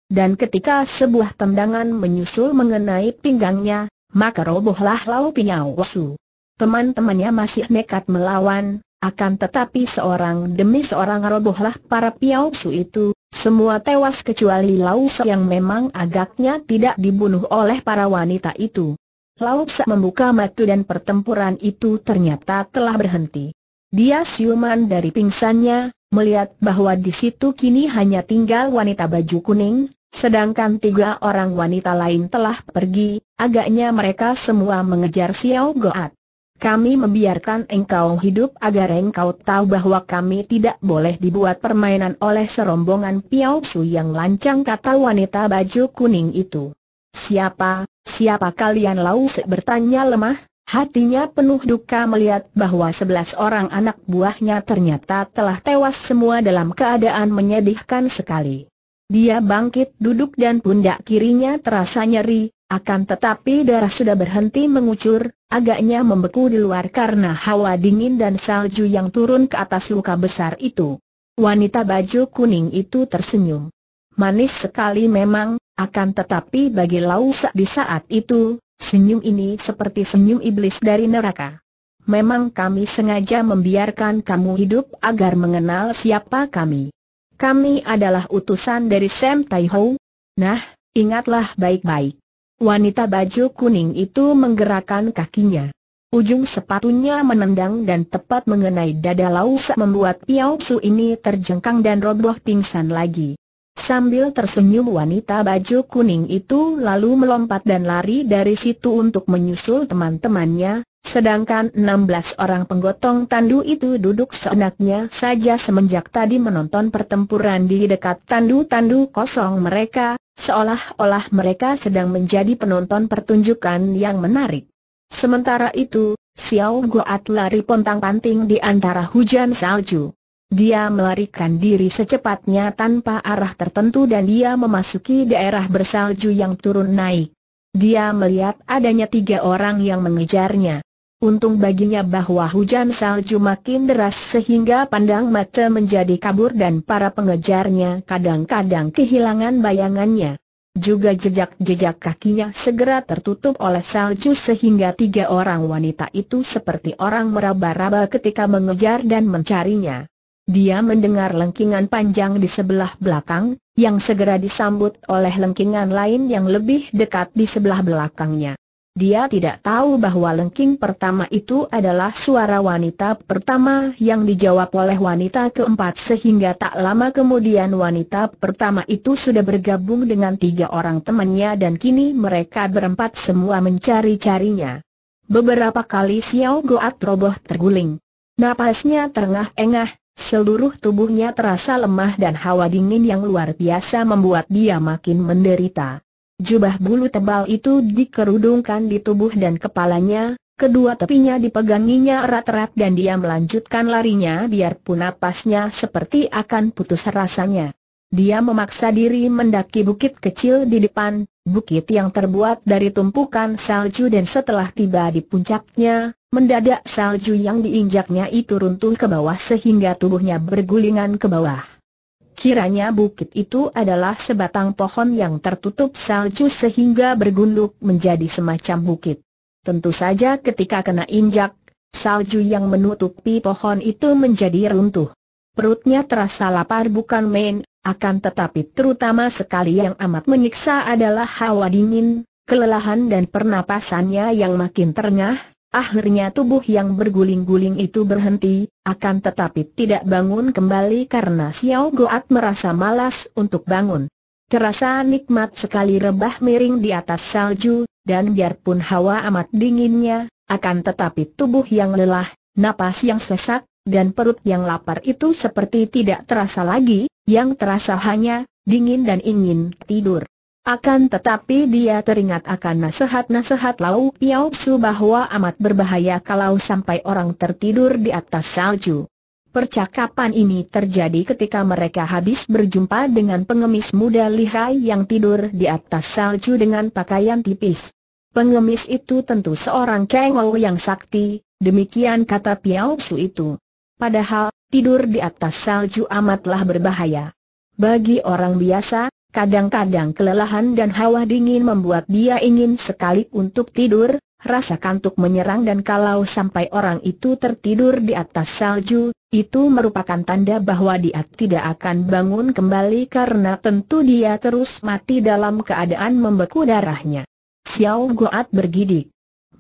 Dan ketika sebuah tendangan menyusul mengenai pinggangnya, maka robohlah Lau Pinyau Wasu. Teman-temannya masih nekat melawan, akan tetapi seorang demi seorang robohlah para Piau Su itu, semua tewas kecuali Lau Se yang memang agaknya tidak dibunuh oleh para wanita itu. Lau Tse membuka mata dan pertempuran itu ternyata telah berhenti. Dia siuman dari pingsannya, melihat bahwa di situ kini hanya tinggal wanita baju kuning, sedangkan tiga orang wanita lain telah pergi, agaknya mereka semua mengejar Xiao Goat. Kami membiarkan engkau hidup agar engkau tahu bahwa kami tidak boleh dibuat permainan oleh serombongan Piao Su yang lancang kata wanita baju kuning itu. Siapa, Siapa kalian lau bertanya lemah, hatinya penuh duka melihat bahwa sebelas orang anak buahnya ternyata telah tewas semua dalam keadaan menyedihkan sekali. Dia bangkit duduk dan pundak kirinya terasa nyeri, akan tetapi darah sudah berhenti mengucur, agaknya membeku di luar karena hawa dingin dan salju yang turun ke atas luka besar itu. Wanita baju kuning itu tersenyum. Manis sekali memang, akan tetapi bagi Lau Sa di saat itu, senyum ini seperti senyum iblis dari neraka. Memang kami sengaja membiarkan kamu hidup agar mengenal siapa kami. Kami adalah utusan dari Sam Tai Ho. Nah, ingatlah baik-baik. Wanita baju kuning itu menggerakkan kakinya. Ujung sepatunya menendang dan tepat mengenai dada Lau Sa membuat Piao Su ini terjengkang dan roboh pingsan lagi. Sambil tersenyum wanita baju kuning itu lalu melompat dan lari dari situ untuk menyusul teman-temannya, sedangkan 16 orang penggotong tandu itu duduk seenaknya saja semenjak tadi menonton pertempuran di dekat tandu-tandu kosong mereka, seolah-olah mereka sedang menjadi penonton pertunjukan yang menarik. Sementara itu, Xiao Goat lari pontang-panting di antara hujan salju. Dia melarikan diri secepatnya tanpa arah tertentu dan dia memasuki daerah bersalju yang turun naik. Dia melihat adanya tiga orang yang mengejarnya. Untung baginya bahwa hujan salju makin deras sehingga pandang mata menjadi kabur dan para pengejarnya kadang-kadang kehilangan bayangannya. Juga jejak-jejak kakinya segera tertutup oleh salju sehingga tiga orang wanita itu seperti orang meraba-raba ketika mengejar dan mencarinya. Dia mendengar lengkingan panjang di sebelah belakang, yang segera disambut oleh lengkingan lain yang lebih dekat di sebelah belakangnya. Dia tidak tahu bahwa lengking pertama itu adalah suara wanita pertama yang dijawab oleh wanita keempat sehingga tak lama kemudian wanita pertama itu sudah bergabung dengan tiga orang temannya dan kini mereka berempat semua mencari-carinya. Beberapa kali Xiao Goat roboh terguling. Napasnya terengah-engah, Seluruh tubuhnya terasa lemah dan hawa dingin yang luar biasa membuat dia makin menderita. Jubah bulu tebal itu dikerudungkan di tubuh dan kepalanya, kedua tepinya dipeganginya erat-erat dan dia melanjutkan larinya biarpun napasnya seperti akan putus rasanya. Dia memaksa diri mendaki bukit kecil di depan, bukit yang terbuat dari tumpukan salju dan setelah tiba di puncaknya, mendadak salju yang diinjaknya itu runtuh ke bawah sehingga tubuhnya bergulingan ke bawah. Kiranya bukit itu adalah sebatang pohon yang tertutup salju sehingga bergunduk menjadi semacam bukit. Tentu saja ketika kena injak, salju yang menutupi pohon itu menjadi runtuh. Perutnya terasa lapar bukan main, akan tetapi terutama sekali yang amat menyiksa adalah hawa dingin, kelelahan dan pernapasannya yang makin terengah, akhirnya tubuh yang berguling-guling itu berhenti, akan tetapi tidak bangun kembali karena Xiao Goat merasa malas untuk bangun. Terasa nikmat sekali rebah miring di atas salju, dan biarpun hawa amat dinginnya, akan tetapi tubuh yang lelah, napas yang sesak, dan perut yang lapar itu seperti tidak terasa lagi, yang terasa hanya dingin dan ingin tidur. Akan tetapi dia teringat akan nasihat-nasihat Lau Piao Su bahwa amat berbahaya kalau sampai orang tertidur di atas salju. Percakapan ini terjadi ketika mereka habis berjumpa dengan pengemis muda lihai yang tidur di atas salju dengan pakaian tipis. Pengemis itu tentu seorang kengol yang sakti, demikian kata Piao Su itu. Padahal, tidur di atas salju amatlah berbahaya. Bagi orang biasa, kadang-kadang kelelahan dan hawa dingin membuat dia ingin sekali untuk tidur, rasa kantuk menyerang dan kalau sampai orang itu tertidur di atas salju, itu merupakan tanda bahwa dia tidak akan bangun kembali karena tentu dia terus mati dalam keadaan membeku darahnya. Xiao Goat bergidik.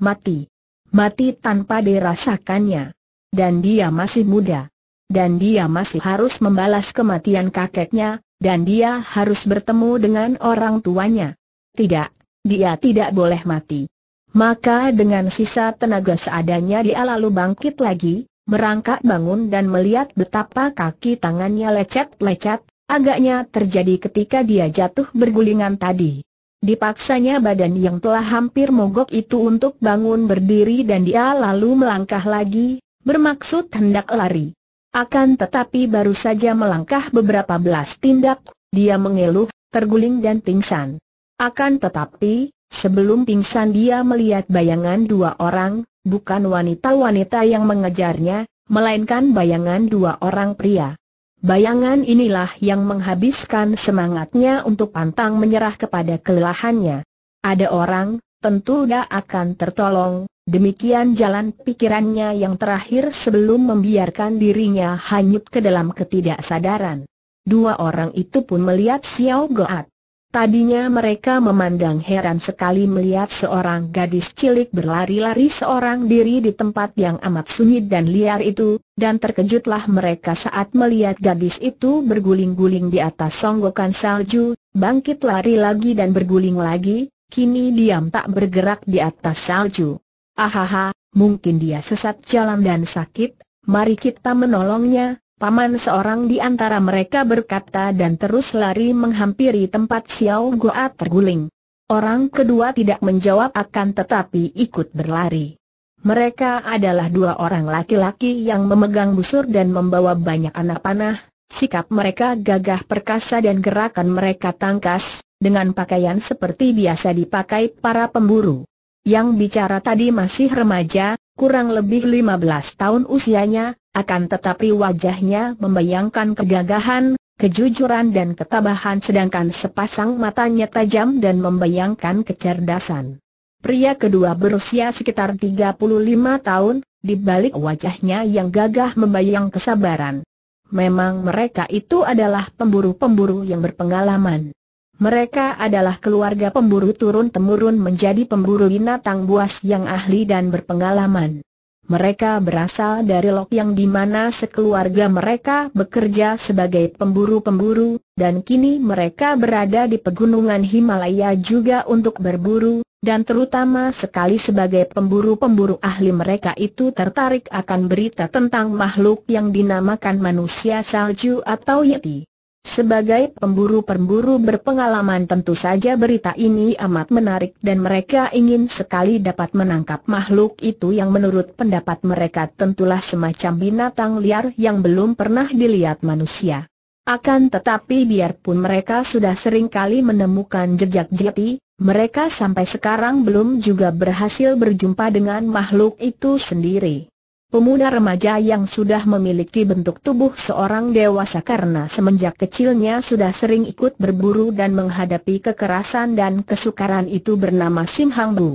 Mati. Mati tanpa dirasakannya. Dan dia masih muda. Dan dia masih harus membalas kematian kakeknya, dan dia harus bertemu dengan orang tuanya. Tidak, dia tidak boleh mati. Maka dengan sisa tenaga seadanya dia lalu bangkit lagi, merangkak bangun dan melihat betapa kaki tangannya lecet-lecet, agaknya terjadi ketika dia jatuh bergulingan tadi. Dipaksanya badan yang telah hampir mogok itu untuk bangun berdiri dan dia lalu melangkah lagi, bermaksud hendak lari. Akan tetapi baru saja melangkah beberapa belas tindak, dia mengeluh, terguling dan pingsan. Akan tetapi, sebelum pingsan dia melihat bayangan dua orang, bukan wanita-wanita yang mengejarnya, melainkan bayangan dua orang pria. Bayangan inilah yang menghabiskan semangatnya untuk pantang menyerah kepada kelelahannya. Ada orang, tentu dia akan tertolong, Demikian jalan pikirannya yang terakhir sebelum membiarkan dirinya hanyut ke dalam ketidaksadaran. Dua orang itu pun melihat Xiao Goat. Tadinya mereka memandang heran sekali melihat seorang gadis cilik berlari-lari seorang diri di tempat yang amat sunyi dan liar itu, dan terkejutlah mereka saat melihat gadis itu berguling-guling di atas songgokan salju, bangkit lari lagi dan berguling lagi, kini diam tak bergerak di atas salju. Ahaha, mungkin dia sesat jalan dan sakit, mari kita menolongnya, Paman seorang di antara mereka berkata dan terus lari menghampiri tempat Xiao Goa terguling. Orang kedua tidak menjawab akan tetapi ikut berlari. Mereka adalah dua orang laki-laki yang memegang busur dan membawa banyak anak panah, sikap mereka gagah perkasa dan gerakan mereka tangkas, dengan pakaian seperti biasa dipakai para pemburu yang bicara tadi masih remaja, kurang lebih 15 tahun usianya, akan tetapi wajahnya membayangkan kegagahan, kejujuran dan ketabahan sedangkan sepasang matanya tajam dan membayangkan kecerdasan. Pria kedua berusia sekitar 35 tahun, di balik wajahnya yang gagah membayang kesabaran. Memang mereka itu adalah pemburu-pemburu yang berpengalaman. Mereka adalah keluarga pemburu turun-temurun menjadi pemburu binatang buas yang ahli dan berpengalaman. Mereka berasal dari lok yang di mana sekeluarga mereka bekerja sebagai pemburu-pemburu, dan kini mereka berada di pegunungan Himalaya juga untuk berburu, dan terutama sekali sebagai pemburu-pemburu ahli mereka itu tertarik akan berita tentang makhluk yang dinamakan manusia salju atau Yeti. Sebagai pemburu-pemburu berpengalaman tentu saja berita ini amat menarik dan mereka ingin sekali dapat menangkap makhluk itu yang menurut pendapat mereka tentulah semacam binatang liar yang belum pernah dilihat manusia. Akan tetapi biarpun mereka sudah sering kali menemukan jejak jati, mereka sampai sekarang belum juga berhasil berjumpa dengan makhluk itu sendiri. Pemuda remaja yang sudah memiliki bentuk tubuh seorang dewasa karena semenjak kecilnya sudah sering ikut berburu dan menghadapi kekerasan dan kesukaran itu bernama Sim Hang Bu.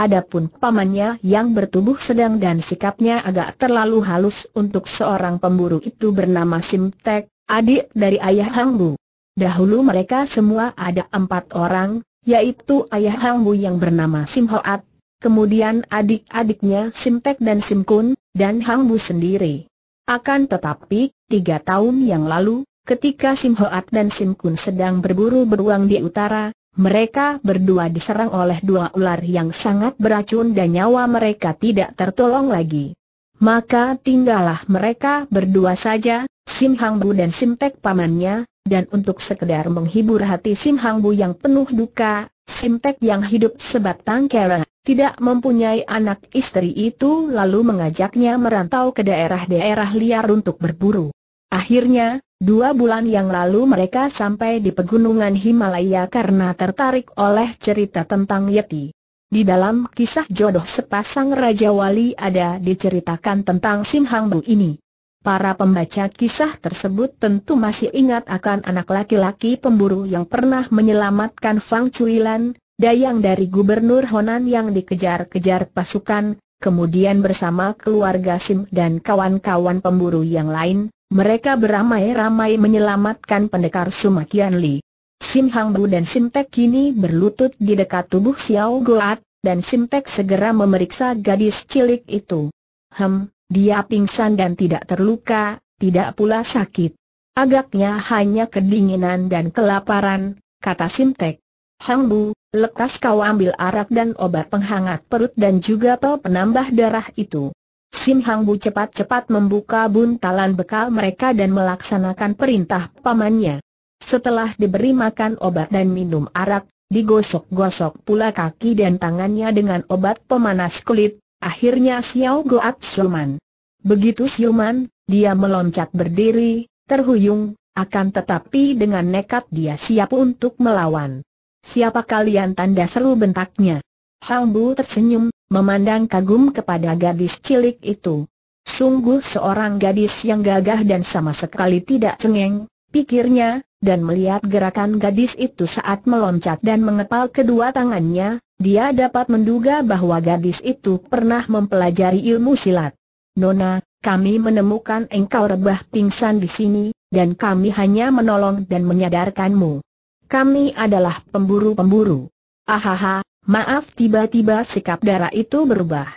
Adapun pamannya yang bertubuh sedang dan sikapnya agak terlalu halus untuk seorang pemburu itu bernama Sim Tek, adik dari ayah Hang Bu. Dahulu mereka semua ada empat orang, yaitu ayah Hang Bu yang bernama Sim Hoat, kemudian adik-adiknya Sim Tek dan Sim Kun, dan Hang Bu sendiri. Akan tetapi, tiga tahun yang lalu, ketika Sim Hoat dan Sim Kun sedang berburu beruang di utara, mereka berdua diserang oleh dua ular yang sangat beracun dan nyawa mereka tidak tertolong lagi. Maka tinggallah mereka berdua saja, Sim Hang Bu dan Sim Pek pamannya, dan untuk sekedar menghibur hati Sim Hang Bu yang penuh duka, Sim Pek yang hidup sebatang kera tidak mempunyai anak istri itu lalu mengajaknya merantau ke daerah-daerah liar untuk berburu. Akhirnya, dua bulan yang lalu mereka sampai di pegunungan Himalaya karena tertarik oleh cerita tentang Yeti. Di dalam kisah jodoh sepasang Raja Wali ada diceritakan tentang Sim ini. Para pembaca kisah tersebut tentu masih ingat akan anak laki-laki pemburu yang pernah menyelamatkan Fang Cuilan, Dayang dari Gubernur Honan yang dikejar-kejar pasukan, kemudian bersama keluarga Sim dan kawan-kawan pemburu yang lain, mereka beramai-ramai menyelamatkan pendekar Sumakian Li. Sim Hangbu dan Sim Tek kini berlutut di dekat tubuh Xiao Goat, dan Sim Tek segera memeriksa gadis cilik itu. Hem, dia pingsan dan tidak terluka, tidak pula sakit. Agaknya hanya kedinginan dan kelaparan, kata Sim Tek. Hang Lekas kau ambil arak dan obat penghangat perut dan juga pel penambah darah itu. Sim Hang Bu cepat-cepat membuka buntalan bekal mereka dan melaksanakan perintah pamannya. Setelah diberi makan obat dan minum arak, digosok-gosok pula kaki dan tangannya dengan obat pemanas kulit, akhirnya Xiao Goat Suman. Begitu Suman, dia meloncat berdiri, terhuyung, akan tetapi dengan nekat dia siap untuk melawan. Siapa kalian tanda seru bentaknya? Hambu tersenyum, memandang kagum kepada gadis cilik itu. Sungguh seorang gadis yang gagah dan sama sekali tidak cengeng, pikirnya, dan melihat gerakan gadis itu saat meloncat dan mengepal kedua tangannya, dia dapat menduga bahwa gadis itu pernah mempelajari ilmu silat. Nona, kami menemukan engkau rebah pingsan di sini, dan kami hanya menolong dan menyadarkanmu. Kami adalah pemburu-pemburu. Ahaha, maaf tiba-tiba sikap darah itu berubah.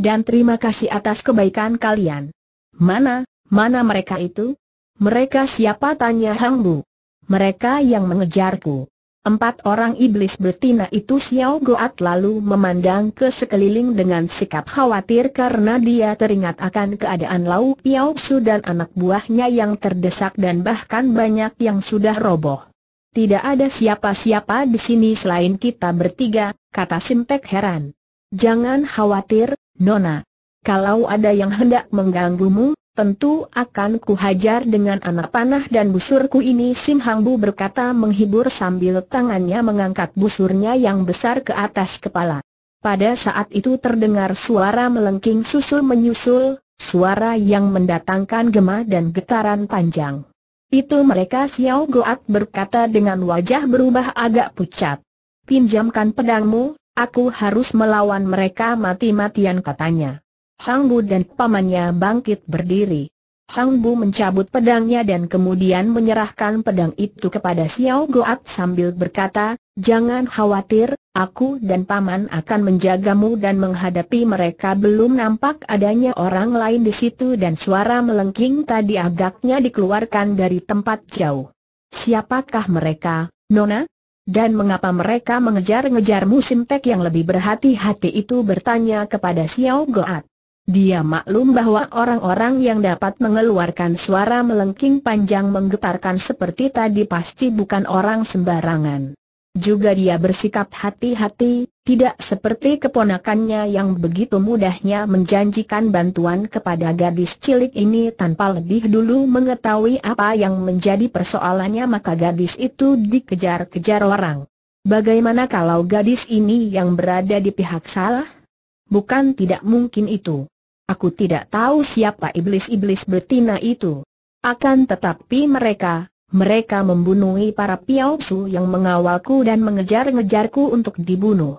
Dan terima kasih atas kebaikan kalian. Mana, mana mereka itu? Mereka siapa tanya Hang Bu? Mereka yang mengejarku. Empat orang iblis betina itu Xiao Goat lalu memandang ke sekeliling dengan sikap khawatir karena dia teringat akan keadaan Lau Piao Su dan anak buahnya yang terdesak dan bahkan banyak yang sudah roboh. Tidak ada siapa-siapa di sini selain kita bertiga, kata Simtek heran. Jangan khawatir, Nona. Kalau ada yang hendak mengganggumu, tentu akan kuhajar dengan anak panah dan busurku ini Sim Hangbu berkata menghibur sambil tangannya mengangkat busurnya yang besar ke atas kepala. Pada saat itu terdengar suara melengking susul menyusul, suara yang mendatangkan gema dan getaran panjang. Itu mereka Xiao Goat berkata dengan wajah berubah agak pucat. Pinjamkan pedangmu, aku harus melawan mereka mati-matian katanya. Hang Bu dan pamannya bangkit berdiri. Hang Bu mencabut pedangnya dan kemudian menyerahkan pedang itu kepada Xiao Goat sambil berkata, Jangan khawatir, aku dan paman akan menjagamu dan menghadapi mereka belum nampak adanya orang lain di situ dan suara melengking tadi agaknya dikeluarkan dari tempat jauh. Siapakah mereka, Nona? Dan mengapa mereka mengejar-ngejar musim tek yang lebih berhati-hati itu bertanya kepada Xiao Goat. Dia maklum bahwa orang-orang yang dapat mengeluarkan suara melengking panjang menggetarkan seperti tadi pasti bukan orang sembarangan. Juga dia bersikap hati-hati, tidak seperti keponakannya yang begitu mudahnya menjanjikan bantuan kepada gadis cilik ini tanpa lebih dulu mengetahui apa yang menjadi persoalannya maka gadis itu dikejar-kejar orang. Bagaimana kalau gadis ini yang berada di pihak salah? Bukan tidak mungkin itu. Aku tidak tahu siapa iblis-iblis betina itu. Akan tetapi mereka, mereka membunuhi para piaosu yang mengawalku dan mengejar-ngejarku untuk dibunuh.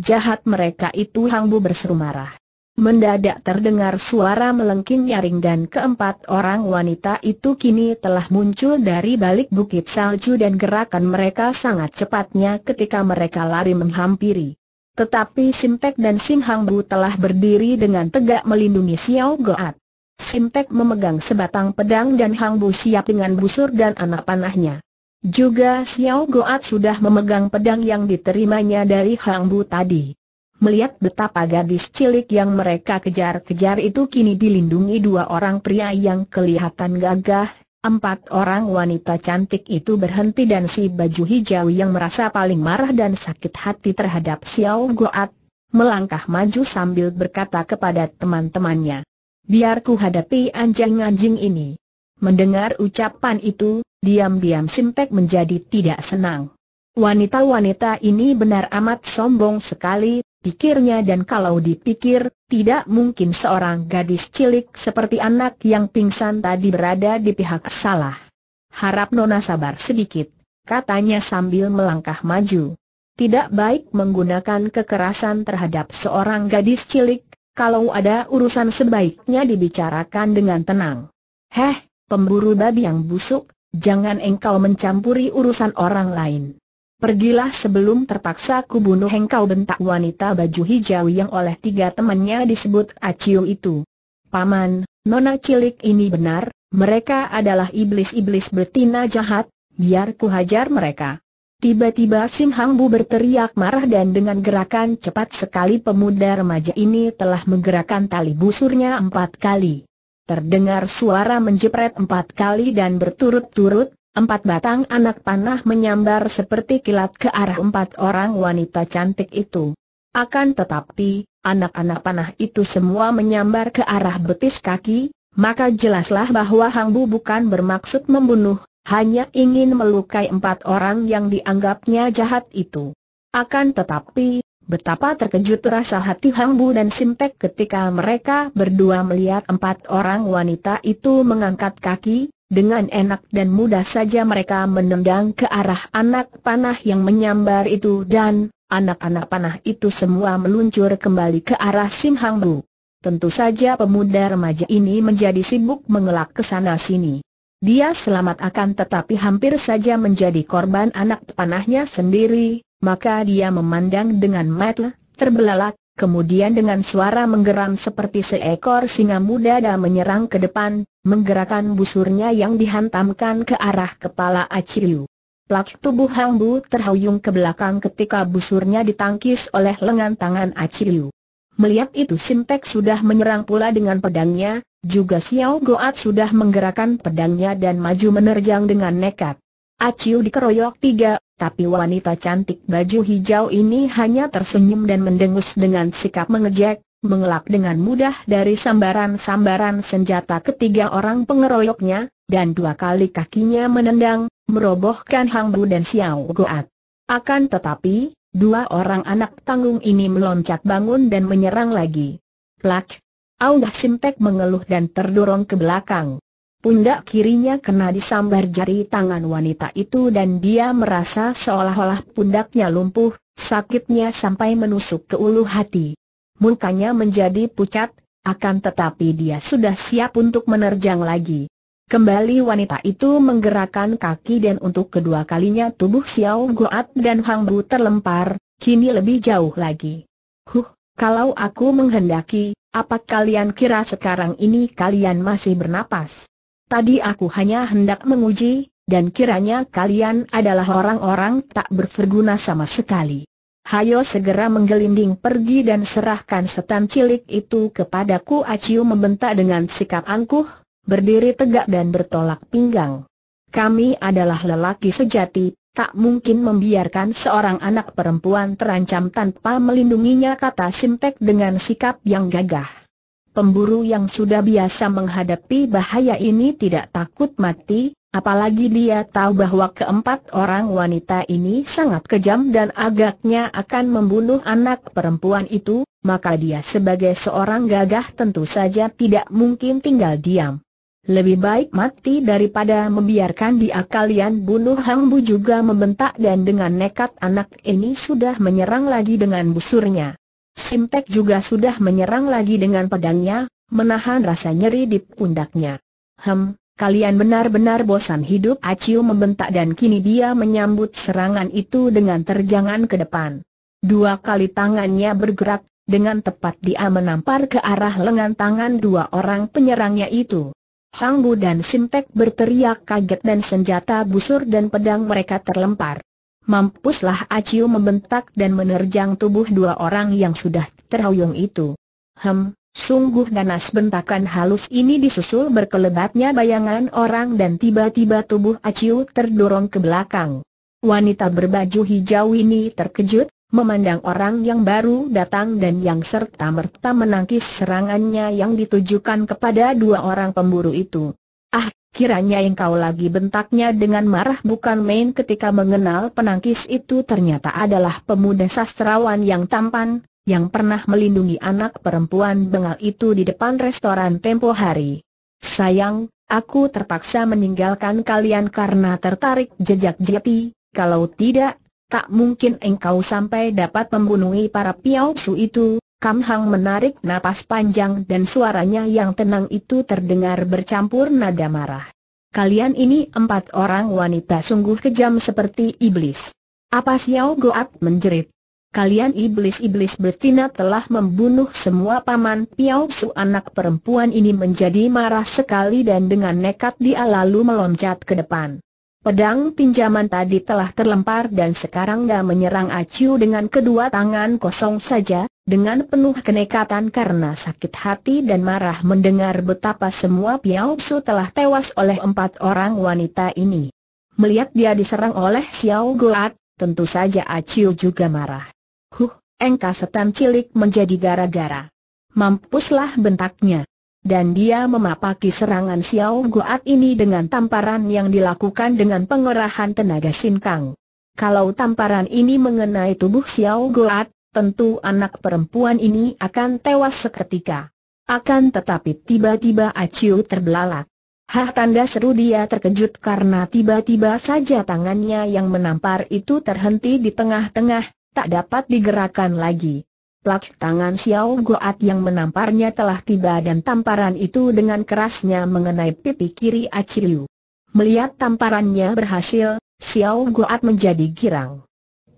Jahat mereka itu Hang Bu berseru marah. Mendadak terdengar suara melengking nyaring dan keempat orang wanita itu kini telah muncul dari balik bukit salju dan gerakan mereka sangat cepatnya ketika mereka lari menghampiri. Tetapi Simpek dan Sim Hang telah berdiri dengan tegak melindungi Xiao Goat. Simtek memegang sebatang pedang dan Hang Bu siap dengan busur dan anak panahnya. Juga Xiao Goat sudah memegang pedang yang diterimanya dari Hang Bu tadi. Melihat betapa gadis cilik yang mereka kejar-kejar itu kini dilindungi dua orang pria yang kelihatan gagah, empat orang wanita cantik itu berhenti dan si baju hijau yang merasa paling marah dan sakit hati terhadap Xiao Goat, melangkah maju sambil berkata kepada teman-temannya biar ku hadapi anjing-anjing ini. Mendengar ucapan itu, diam-diam Simpek menjadi tidak senang. Wanita-wanita ini benar amat sombong sekali, pikirnya dan kalau dipikir, tidak mungkin seorang gadis cilik seperti anak yang pingsan tadi berada di pihak salah. Harap Nona sabar sedikit, katanya sambil melangkah maju. Tidak baik menggunakan kekerasan terhadap seorang gadis cilik, kalau ada urusan sebaiknya dibicarakan dengan tenang. Heh, pemburu babi yang busuk, jangan engkau mencampuri urusan orang lain. Pergilah sebelum terpaksa kubunuh engkau bentak wanita baju hijau yang oleh tiga temannya disebut Aciu itu. Paman, nona cilik ini benar, mereka adalah iblis-iblis betina jahat, biar ku hajar mereka. Tiba-tiba Sim Hang Bu berteriak marah dan dengan gerakan cepat sekali pemuda remaja ini telah menggerakkan tali busurnya empat kali. Terdengar suara menjepret empat kali dan berturut-turut, Empat batang anak panah menyambar seperti kilat ke arah empat orang wanita cantik itu. Akan tetapi, anak-anak panah itu semua menyambar ke arah betis kaki, maka jelaslah bahwa Hang Bu bukan bermaksud membunuh, hanya ingin melukai empat orang yang dianggapnya jahat itu. Akan tetapi, betapa terkejut rasa hati Hangbu dan Simpek ketika mereka berdua melihat empat orang wanita itu mengangkat kaki, dengan enak dan mudah saja mereka menendang ke arah anak panah yang menyambar itu dan anak-anak panah itu semua meluncur kembali ke arah Sim Hangbu. Tentu saja pemuda remaja ini menjadi sibuk mengelak ke sana sini. Dia selamat akan tetapi hampir saja menjadi korban anak panahnya sendiri, maka dia memandang dengan mata terbelalak, kemudian dengan suara menggeram seperti seekor singa muda dan menyerang ke depan, menggerakkan busurnya yang dihantamkan ke arah kepala Aciliu. Plak tubuh Hang Bu terhuyung ke belakang ketika busurnya ditangkis oleh lengan tangan Aciliu. Melihat itu Simtek sudah menyerang pula dengan pedangnya, juga Xiao Goat sudah menggerakkan pedangnya dan maju menerjang dengan nekat. Aciu dikeroyok tiga, tapi wanita cantik baju hijau ini hanya tersenyum dan mendengus dengan sikap mengejek, mengelak dengan mudah dari sambaran-sambaran senjata ketiga orang pengeroyoknya, dan dua kali kakinya menendang, merobohkan Hang Bu dan Xiao Goat. Akan tetapi, dua orang anak tanggung ini meloncat bangun dan menyerang lagi. Plak, Aung Simpek mengeluh dan terdorong ke belakang. Pundak kirinya kena disambar jari tangan wanita itu dan dia merasa seolah-olah pundaknya lumpuh, sakitnya sampai menusuk ke ulu hati. Mukanya menjadi pucat, akan tetapi dia sudah siap untuk menerjang lagi. Kembali wanita itu menggerakkan kaki dan untuk kedua kalinya tubuh Xiao Goat dan Hang Bu terlempar, kini lebih jauh lagi. Huh, kalau aku menghendaki, apa kalian kira sekarang ini kalian masih bernapas? Tadi aku hanya hendak menguji, dan kiranya kalian adalah orang-orang tak berverguna sama sekali. Hayo segera menggelinding pergi dan serahkan setan cilik itu kepadaku Aciu membentak dengan sikap angkuh, berdiri tegak dan bertolak pinggang. Kami adalah lelaki sejati, Tak mungkin membiarkan seorang anak perempuan terancam tanpa melindunginya kata Simtek dengan sikap yang gagah. Pemburu yang sudah biasa menghadapi bahaya ini tidak takut mati, apalagi dia tahu bahwa keempat orang wanita ini sangat kejam dan agaknya akan membunuh anak perempuan itu, maka dia sebagai seorang gagah tentu saja tidak mungkin tinggal diam. Lebih baik mati daripada membiarkan dia kalian bunuh Hang Bu juga membentak dan dengan nekat anak ini sudah menyerang lagi dengan busurnya. Simpek juga sudah menyerang lagi dengan pedangnya, menahan rasa nyeri di pundaknya. Hem, kalian benar-benar bosan hidup Aciu membentak dan kini dia menyambut serangan itu dengan terjangan ke depan. Dua kali tangannya bergerak, dengan tepat dia menampar ke arah lengan tangan dua orang penyerangnya itu. Hang Bu dan Simpek berteriak kaget dan senjata busur dan pedang mereka terlempar. Mampuslah Aciu membentak dan menerjang tubuh dua orang yang sudah terhuyung itu. Hem, sungguh ganas bentakan halus ini disusul berkelebatnya bayangan orang dan tiba-tiba tubuh Aciu terdorong ke belakang. Wanita berbaju hijau ini terkejut, Memandang orang yang baru datang dan yang serta-merta menangkis serangannya yang ditujukan kepada dua orang pemburu itu. Ah, kiranya engkau lagi bentaknya dengan marah bukan main ketika mengenal penangkis itu ternyata adalah pemuda sastrawan yang tampan, yang pernah melindungi anak perempuan bengal itu di depan restoran tempo hari. Sayang, aku terpaksa meninggalkan kalian karena tertarik jejak jeti, kalau tidak, tak mungkin engkau sampai dapat membunuhi para Su itu. Kam Hang menarik napas panjang dan suaranya yang tenang itu terdengar bercampur nada marah. Kalian ini empat orang wanita sungguh kejam seperti iblis. Apa Xiao Goat menjerit? Kalian iblis-iblis betina telah membunuh semua paman Piao Su anak perempuan ini menjadi marah sekali dan dengan nekat dia lalu meloncat ke depan. Pedang pinjaman tadi telah terlempar dan sekarang dia menyerang Aciu dengan kedua tangan kosong saja, dengan penuh kenekatan karena sakit hati dan marah mendengar betapa semua Piao Su telah tewas oleh empat orang wanita ini. Melihat dia diserang oleh Xiao Goat, tentu saja Aciu juga marah. Huh, engkau setan cilik menjadi gara-gara. Mampuslah bentaknya. Dan dia memapaki serangan Xiao Goat ini dengan tamparan yang dilakukan dengan pengerahan tenaga sinkang. Kalau tamparan ini mengenai tubuh Xiao Goat, tentu anak perempuan ini akan tewas seketika. Akan tetapi tiba-tiba Aciu terbelalak. Hah tanda seru dia terkejut karena tiba-tiba saja tangannya yang menampar itu terhenti di tengah-tengah, tak dapat digerakkan lagi. Plak tangan Xiao Goat yang menamparnya telah tiba dan tamparan itu dengan kerasnya mengenai pipi kiri Aciliu. Melihat tamparannya berhasil, Xiao Goat menjadi girang.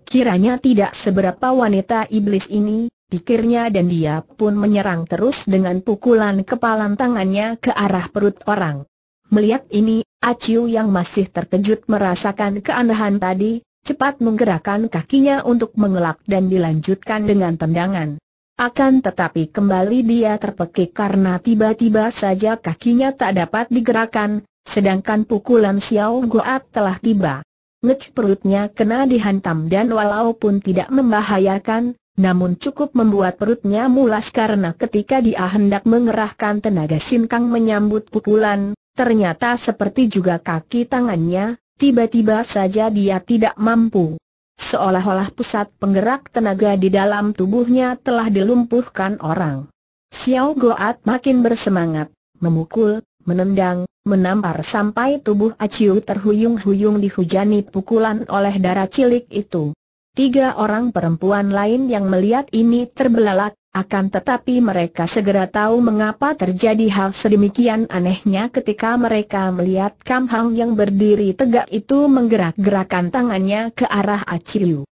Kiranya tidak seberapa wanita iblis ini, pikirnya dan dia pun menyerang terus dengan pukulan kepalan tangannya ke arah perut orang. Melihat ini, Aciu yang masih terkejut merasakan keanehan tadi, cepat menggerakkan kakinya untuk mengelak dan dilanjutkan dengan tendangan. Akan tetapi kembali dia terpekik karena tiba-tiba saja kakinya tak dapat digerakkan, sedangkan pukulan Xiao Guat telah tiba. Ngec perutnya kena dihantam dan walaupun tidak membahayakan, namun cukup membuat perutnya mulas karena ketika dia hendak mengerahkan tenaga sinkang menyambut pukulan, ternyata seperti juga kaki tangannya, Tiba-tiba saja dia tidak mampu. Seolah-olah pusat penggerak tenaga di dalam tubuhnya telah dilumpuhkan orang. Xiao Goat makin bersemangat, memukul, menendang, menampar sampai tubuh Aciu terhuyung-huyung dihujani pukulan oleh darah cilik itu. Tiga orang perempuan lain yang melihat ini terbelalak, akan tetapi mereka segera tahu mengapa terjadi hal sedemikian anehnya ketika mereka melihat Kam Hang yang berdiri tegak itu menggerak-gerakkan tangannya ke arah Aciu.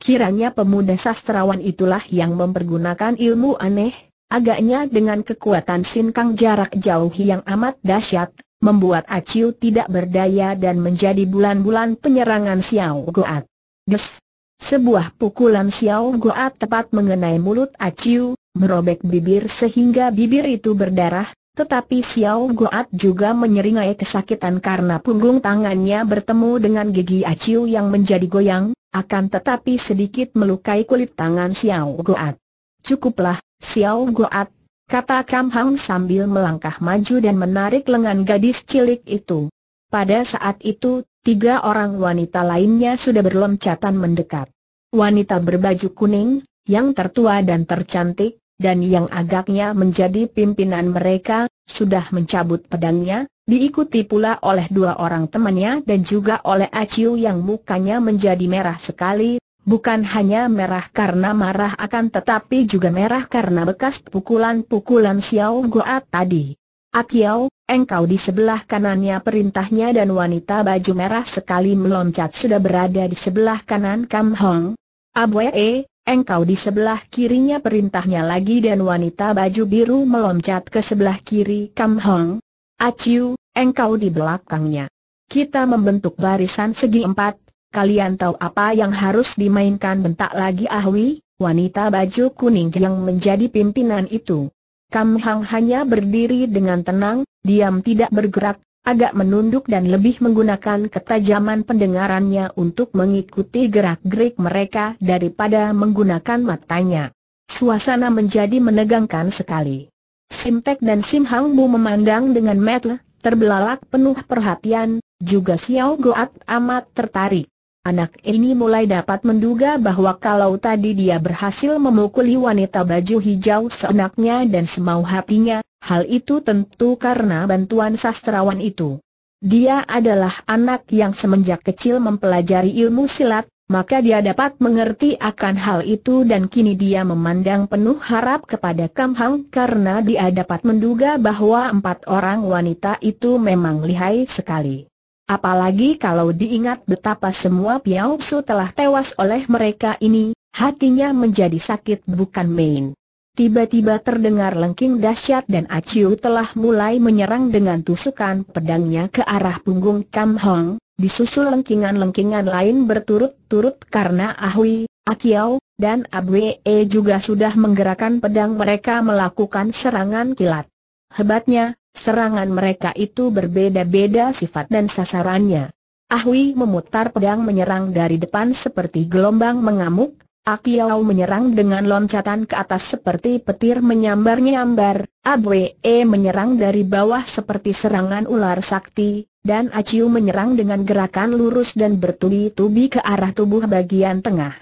Kiranya pemuda sastrawan itulah yang mempergunakan ilmu aneh, agaknya dengan kekuatan sinkang jarak jauh yang amat dahsyat, membuat Aciu tidak berdaya dan menjadi bulan-bulan penyerangan Xiao Goat. Des, sebuah pukulan Xiao Goa tepat mengenai mulut Aciu, merobek bibir sehingga bibir itu berdarah, tetapi Xiao Goat juga menyeringai kesakitan karena punggung tangannya bertemu dengan gigi Aciu yang menjadi goyang, akan tetapi sedikit melukai kulit tangan Xiao Goat. Cukuplah, Xiao Goat, kata Kam Hang sambil melangkah maju dan menarik lengan gadis cilik itu. Pada saat itu, tiga orang wanita lainnya sudah berloncatan mendekat wanita berbaju kuning, yang tertua dan tercantik, dan yang agaknya menjadi pimpinan mereka, sudah mencabut pedangnya, diikuti pula oleh dua orang temannya dan juga oleh Aciu yang mukanya menjadi merah sekali, bukan hanya merah karena marah akan tetapi juga merah karena bekas pukulan-pukulan Xiao Goat tadi. Akiau, engkau di sebelah kanannya perintahnya dan wanita baju merah sekali meloncat sudah berada di sebelah kanan Kam Hong, eh, engkau di sebelah kirinya perintahnya lagi dan wanita baju biru meloncat ke sebelah kiri Kam Hong. Aciu, engkau di belakangnya. Kita membentuk barisan segi empat, kalian tahu apa yang harus dimainkan bentak lagi Ahwi, wanita baju kuning yang menjadi pimpinan itu. Kam Hang hanya berdiri dengan tenang, diam tidak bergerak, agak menunduk dan lebih menggunakan ketajaman pendengarannya untuk mengikuti gerak-gerik mereka daripada menggunakan matanya. Suasana menjadi menegangkan sekali. Simtek dan Sim Hang Bu memandang dengan metle, terbelalak penuh perhatian, juga Xiao Goat amat tertarik. Anak ini mulai dapat menduga bahwa kalau tadi dia berhasil memukuli wanita baju hijau seenaknya dan semau hatinya, hal itu tentu karena bantuan sastrawan itu. Dia adalah anak yang semenjak kecil mempelajari ilmu silat, maka dia dapat mengerti akan hal itu dan kini dia memandang penuh harap kepada Kam karena dia dapat menduga bahwa empat orang wanita itu memang lihai sekali. Apalagi kalau diingat betapa semua Piao Su telah tewas oleh mereka ini, hatinya menjadi sakit bukan main. Tiba-tiba terdengar lengking dahsyat dan Aciu telah mulai menyerang dengan tusukan pedangnya ke arah punggung Kam Hong, disusul lengkingan-lengkingan lain berturut-turut karena Ahui, Akiao, dan Abwee juga sudah menggerakkan pedang mereka melakukan serangan kilat. Hebatnya, Serangan mereka itu berbeda-beda sifat dan sasarannya. Ahui memutar pedang menyerang dari depan seperti gelombang mengamuk, Akiau ah menyerang dengan loncatan ke atas seperti petir menyambar-nyambar, Abwe ah e menyerang dari bawah seperti serangan ular sakti, dan Aciu ah menyerang dengan gerakan lurus dan bertubi-tubi ke arah tubuh bagian tengah.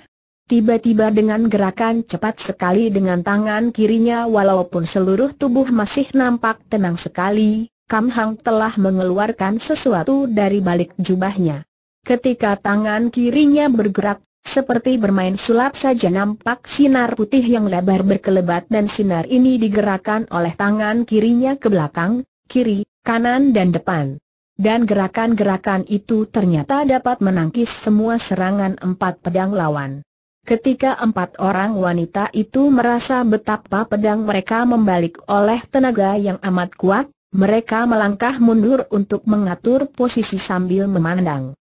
Tiba-tiba dengan gerakan cepat sekali dengan tangan kirinya walaupun seluruh tubuh masih nampak tenang sekali, Kam Hang telah mengeluarkan sesuatu dari balik jubahnya. Ketika tangan kirinya bergerak, seperti bermain sulap saja nampak sinar putih yang lebar berkelebat dan sinar ini digerakkan oleh tangan kirinya ke belakang, kiri, kanan dan depan. Dan gerakan-gerakan itu ternyata dapat menangkis semua serangan empat pedang lawan. Ketika empat orang wanita itu merasa betapa pedang mereka membalik oleh tenaga yang amat kuat, mereka melangkah mundur untuk mengatur posisi sambil memandang.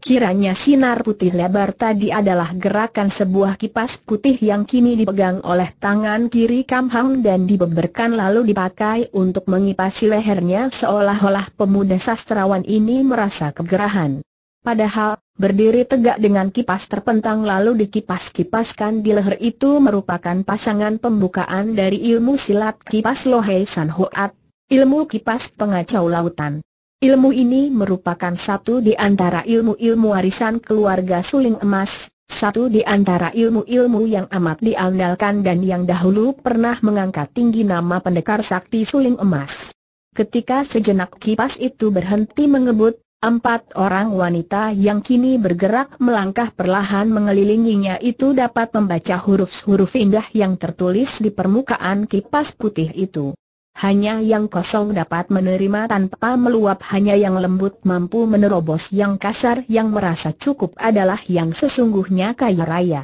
Kiranya sinar putih lebar tadi adalah gerakan sebuah kipas putih yang kini dipegang oleh tangan kiri Kam Hang dan dibeberkan lalu dipakai untuk mengipasi lehernya seolah-olah pemuda sastrawan ini merasa kegerahan. Padahal, berdiri tegak dengan kipas terpentang lalu dikipas-kipaskan di leher itu merupakan pasangan pembukaan dari ilmu silat kipas Lohei San Hoat, ilmu kipas pengacau lautan. Ilmu ini merupakan satu di antara ilmu-ilmu warisan keluarga suling emas, satu di antara ilmu-ilmu yang amat diandalkan dan yang dahulu pernah mengangkat tinggi nama pendekar sakti suling emas. Ketika sejenak kipas itu berhenti mengebut, Empat orang wanita yang kini bergerak melangkah perlahan mengelilinginya itu dapat membaca huruf-huruf indah yang tertulis di permukaan kipas putih itu. Hanya yang kosong dapat menerima tanpa meluap hanya yang lembut mampu menerobos yang kasar yang merasa cukup adalah yang sesungguhnya kaya raya.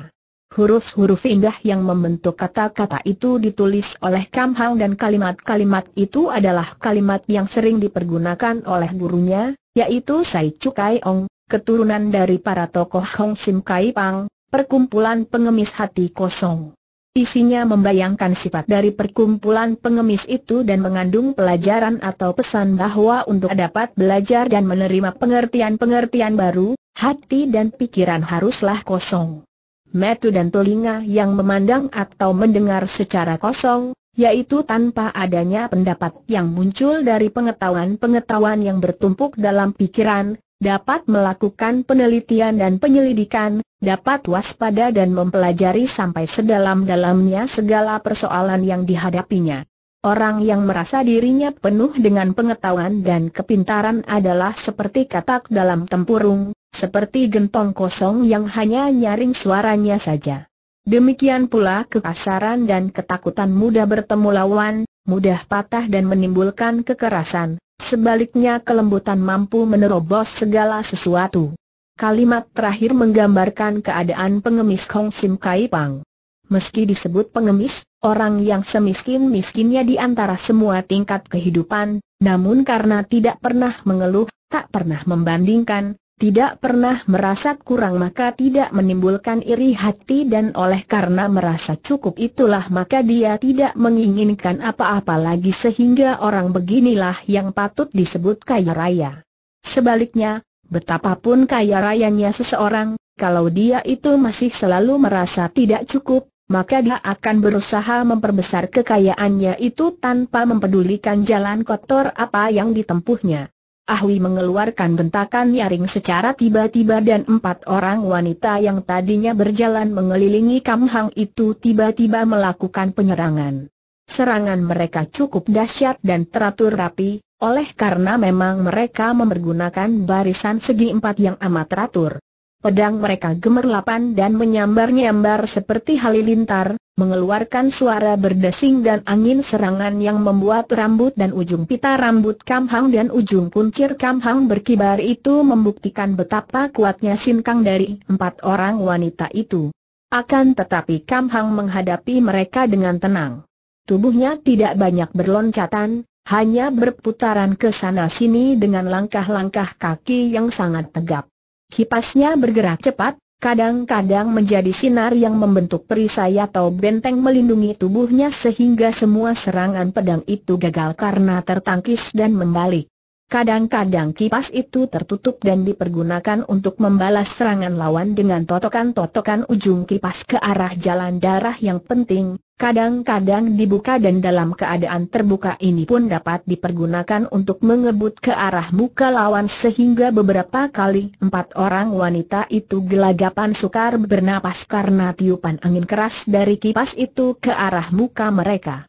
Huruf-huruf indah yang membentuk kata-kata itu ditulis oleh Kam Hang dan kalimat-kalimat itu adalah kalimat yang sering dipergunakan oleh gurunya, yaitu Sai Cukai Ong, keturunan dari para tokoh Hong Sim Kai Pang, perkumpulan pengemis hati kosong. Isinya membayangkan sifat dari perkumpulan pengemis itu dan mengandung pelajaran atau pesan bahwa untuk dapat belajar dan menerima pengertian-pengertian baru, hati dan pikiran haruslah kosong. Metu dan telinga yang memandang atau mendengar secara kosong, yaitu tanpa adanya pendapat yang muncul dari pengetahuan-pengetahuan yang bertumpuk dalam pikiran, dapat melakukan penelitian dan penyelidikan, dapat waspada dan mempelajari sampai sedalam-dalamnya segala persoalan yang dihadapinya. Orang yang merasa dirinya penuh dengan pengetahuan dan kepintaran adalah seperti katak dalam tempurung, seperti gentong kosong yang hanya nyaring suaranya saja. Demikian pula kekasaran dan ketakutan mudah bertemu lawan, mudah patah dan menimbulkan kekerasan. Sebaliknya kelembutan mampu menerobos segala sesuatu. Kalimat terakhir menggambarkan keadaan pengemis Kong Sim Kai Pang. Meski disebut pengemis, orang yang semiskin-miskinnya di antara semua tingkat kehidupan, namun karena tidak pernah mengeluh, tak pernah membandingkan, tidak pernah merasa kurang maka tidak menimbulkan iri hati dan oleh karena merasa cukup itulah maka dia tidak menginginkan apa-apa lagi sehingga orang beginilah yang patut disebut kaya raya. Sebaliknya, betapapun kaya rayanya seseorang, kalau dia itu masih selalu merasa tidak cukup, maka dia akan berusaha memperbesar kekayaannya itu tanpa mempedulikan jalan kotor apa yang ditempuhnya. Ahli mengeluarkan bentakan nyaring secara tiba-tiba dan empat orang wanita yang tadinya berjalan mengelilingi Kam Hang itu tiba-tiba melakukan penyerangan. Serangan mereka cukup dahsyat dan teratur rapi, oleh karena memang mereka mempergunakan barisan segi empat yang amat teratur. Pedang mereka gemerlapan dan menyambar-nyambar seperti halilintar, mengeluarkan suara berdesing dan angin serangan yang membuat rambut dan ujung pita rambut Kamhang dan ujung kuncir Kamhang berkibar itu membuktikan betapa kuatnya sinkang dari empat orang wanita itu. Akan tetapi Kamhang menghadapi mereka dengan tenang. Tubuhnya tidak banyak berloncatan, hanya berputaran ke sana-sini dengan langkah-langkah kaki yang sangat tegap. Kipasnya bergerak cepat, kadang-kadang menjadi sinar yang membentuk perisai atau benteng melindungi tubuhnya sehingga semua serangan pedang itu gagal karena tertangkis dan membalik. Kadang-kadang kipas itu tertutup dan dipergunakan untuk membalas serangan lawan dengan totokan-totokan ujung kipas ke arah jalan darah yang penting, kadang-kadang dibuka dan dalam keadaan terbuka ini pun dapat dipergunakan untuk mengebut ke arah muka lawan sehingga beberapa kali empat orang wanita itu gelagapan sukar bernapas karena tiupan angin keras dari kipas itu ke arah muka mereka.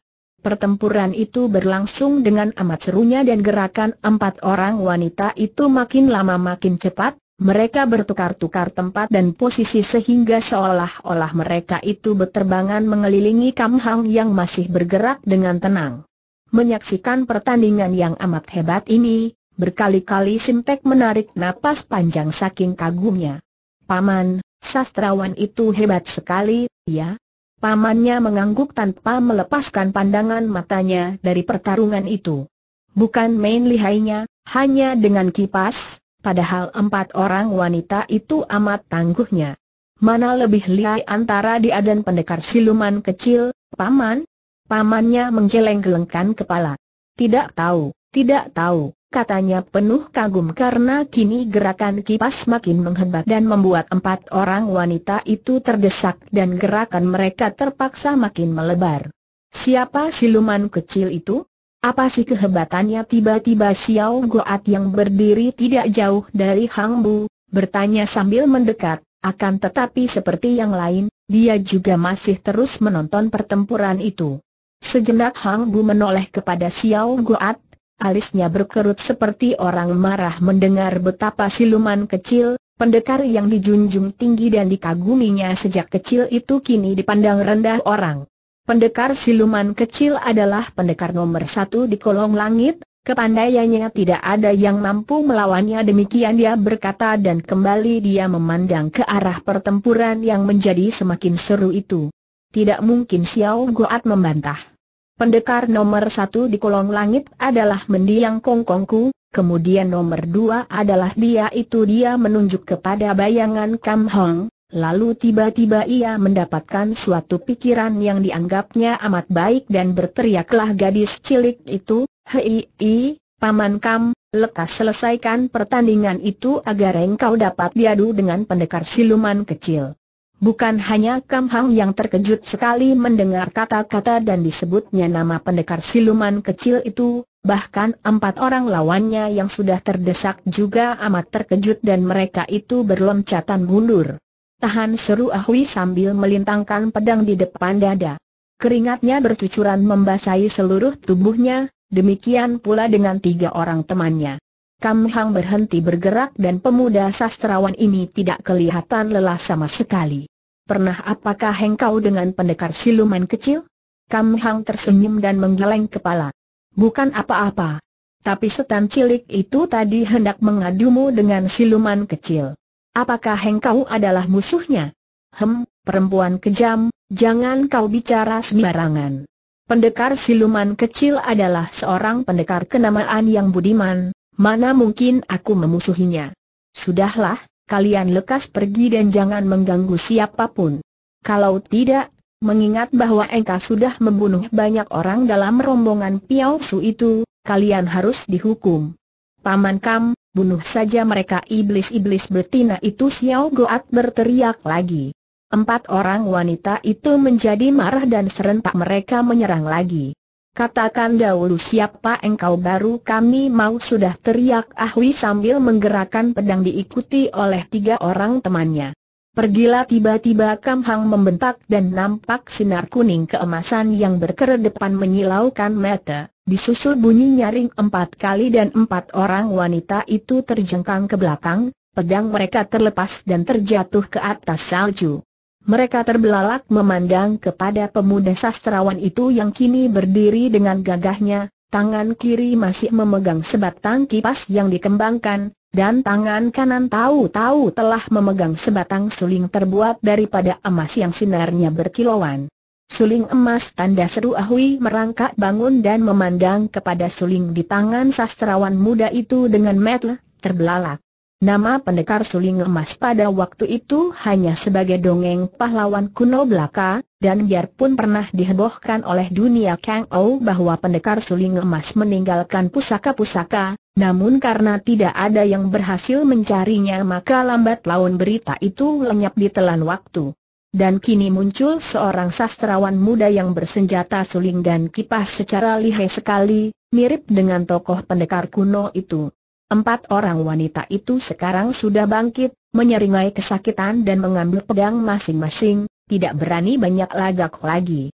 Pertempuran itu berlangsung dengan amat serunya dan gerakan empat orang wanita itu makin lama makin cepat, mereka bertukar-tukar tempat dan posisi sehingga seolah-olah mereka itu berterbangan mengelilingi Kamhang yang masih bergerak dengan tenang. Menyaksikan pertandingan yang amat hebat ini, berkali-kali Simtek menarik napas panjang saking kagumnya. Paman, sastrawan itu hebat sekali, ya, Pamannya mengangguk tanpa melepaskan pandangan matanya dari pertarungan itu. Bukan main lihainya, hanya dengan kipas, padahal empat orang wanita itu amat tangguhnya. Mana lebih lihai antara dia dan pendekar siluman kecil, paman? Pamannya menggeleng-gelengkan kepala. Tidak tahu, tidak tahu katanya penuh kagum karena kini gerakan kipas makin menghebat dan membuat empat orang wanita itu terdesak dan gerakan mereka terpaksa makin melebar. Siapa siluman kecil itu? Apa sih kehebatannya tiba-tiba Xiao Goat yang berdiri tidak jauh dari Hang Bu, bertanya sambil mendekat, akan tetapi seperti yang lain, dia juga masih terus menonton pertempuran itu. Sejenak Hang Bu menoleh kepada Xiao Goat, Alisnya berkerut seperti orang marah mendengar betapa siluman kecil, pendekar yang dijunjung tinggi dan dikaguminya sejak kecil itu kini dipandang rendah orang. Pendekar siluman kecil adalah pendekar nomor satu di kolong langit, Kepandaiannya tidak ada yang mampu melawannya demikian dia berkata dan kembali dia memandang ke arah pertempuran yang menjadi semakin seru itu. Tidak mungkin Xiao Goat membantah. Pendekar nomor satu di kolong langit adalah mendiang kongkongku, kemudian nomor dua adalah dia itu dia menunjuk kepada bayangan Kam Hong, lalu tiba-tiba ia mendapatkan suatu pikiran yang dianggapnya amat baik dan berteriaklah gadis cilik itu, Hei, hei Paman Kam, lekas selesaikan pertandingan itu agar engkau dapat diadu dengan pendekar siluman kecil. Bukan hanya Kam Hang yang terkejut sekali mendengar kata-kata dan disebutnya nama pendekar siluman kecil itu, bahkan empat orang lawannya yang sudah terdesak juga amat terkejut dan mereka itu berloncatan mundur. Tahan seru Ahui sambil melintangkan pedang di depan dada. Keringatnya bercucuran membasahi seluruh tubuhnya, demikian pula dengan tiga orang temannya. Kam Hang berhenti bergerak dan pemuda sastrawan ini tidak kelihatan lelah sama sekali. Pernah apakah hengkau dengan pendekar siluman kecil? Kam Hang tersenyum dan menggeleng kepala. Bukan apa-apa. Tapi setan cilik itu tadi hendak mengadumu dengan siluman kecil. Apakah hengkau adalah musuhnya? Hem, perempuan kejam, jangan kau bicara sembarangan. Pendekar siluman kecil adalah seorang pendekar kenamaan yang budiman, Mana mungkin aku memusuhinya? Sudahlah, kalian lekas pergi dan jangan mengganggu siapapun. Kalau tidak, mengingat bahwa Engkau sudah membunuh banyak orang dalam rombongan Piao Su itu, kalian harus dihukum. Paman Kam, bunuh saja mereka iblis-iblis betina itu Xiao Goat berteriak lagi. Empat orang wanita itu menjadi marah dan serentak mereka menyerang lagi. Katakan dahulu siapa engkau baru kami mau sudah teriak Ahui sambil menggerakkan pedang diikuti oleh tiga orang temannya. Pergilah tiba-tiba Kam Hang membentak dan nampak sinar kuning keemasan yang berkeredepan menyilaukan mata, disusul bunyi nyaring empat kali dan empat orang wanita itu terjengkang ke belakang, pedang mereka terlepas dan terjatuh ke atas salju. Mereka terbelalak memandang kepada pemuda sastrawan itu yang kini berdiri dengan gagahnya, tangan kiri masih memegang sebatang kipas yang dikembangkan, dan tangan kanan tahu-tahu telah memegang sebatang suling terbuat daripada emas yang sinarnya berkilauan. Suling emas tanda seru Ahui merangkak bangun dan memandang kepada suling di tangan sastrawan muda itu dengan metel, terbelalak. Nama pendekar suling emas pada waktu itu hanya sebagai dongeng pahlawan kuno belaka, dan biarpun pernah dihebohkan oleh dunia Kang Ou bahwa pendekar suling emas meninggalkan pusaka-pusaka, namun karena tidak ada yang berhasil mencarinya maka lambat laun berita itu lenyap di telan waktu. Dan kini muncul seorang sastrawan muda yang bersenjata suling dan kipas secara lihai sekali, mirip dengan tokoh pendekar kuno itu. Empat orang wanita itu sekarang sudah bangkit, menyeringai kesakitan dan mengambil pedang masing-masing, tidak berani banyak lagak lagi.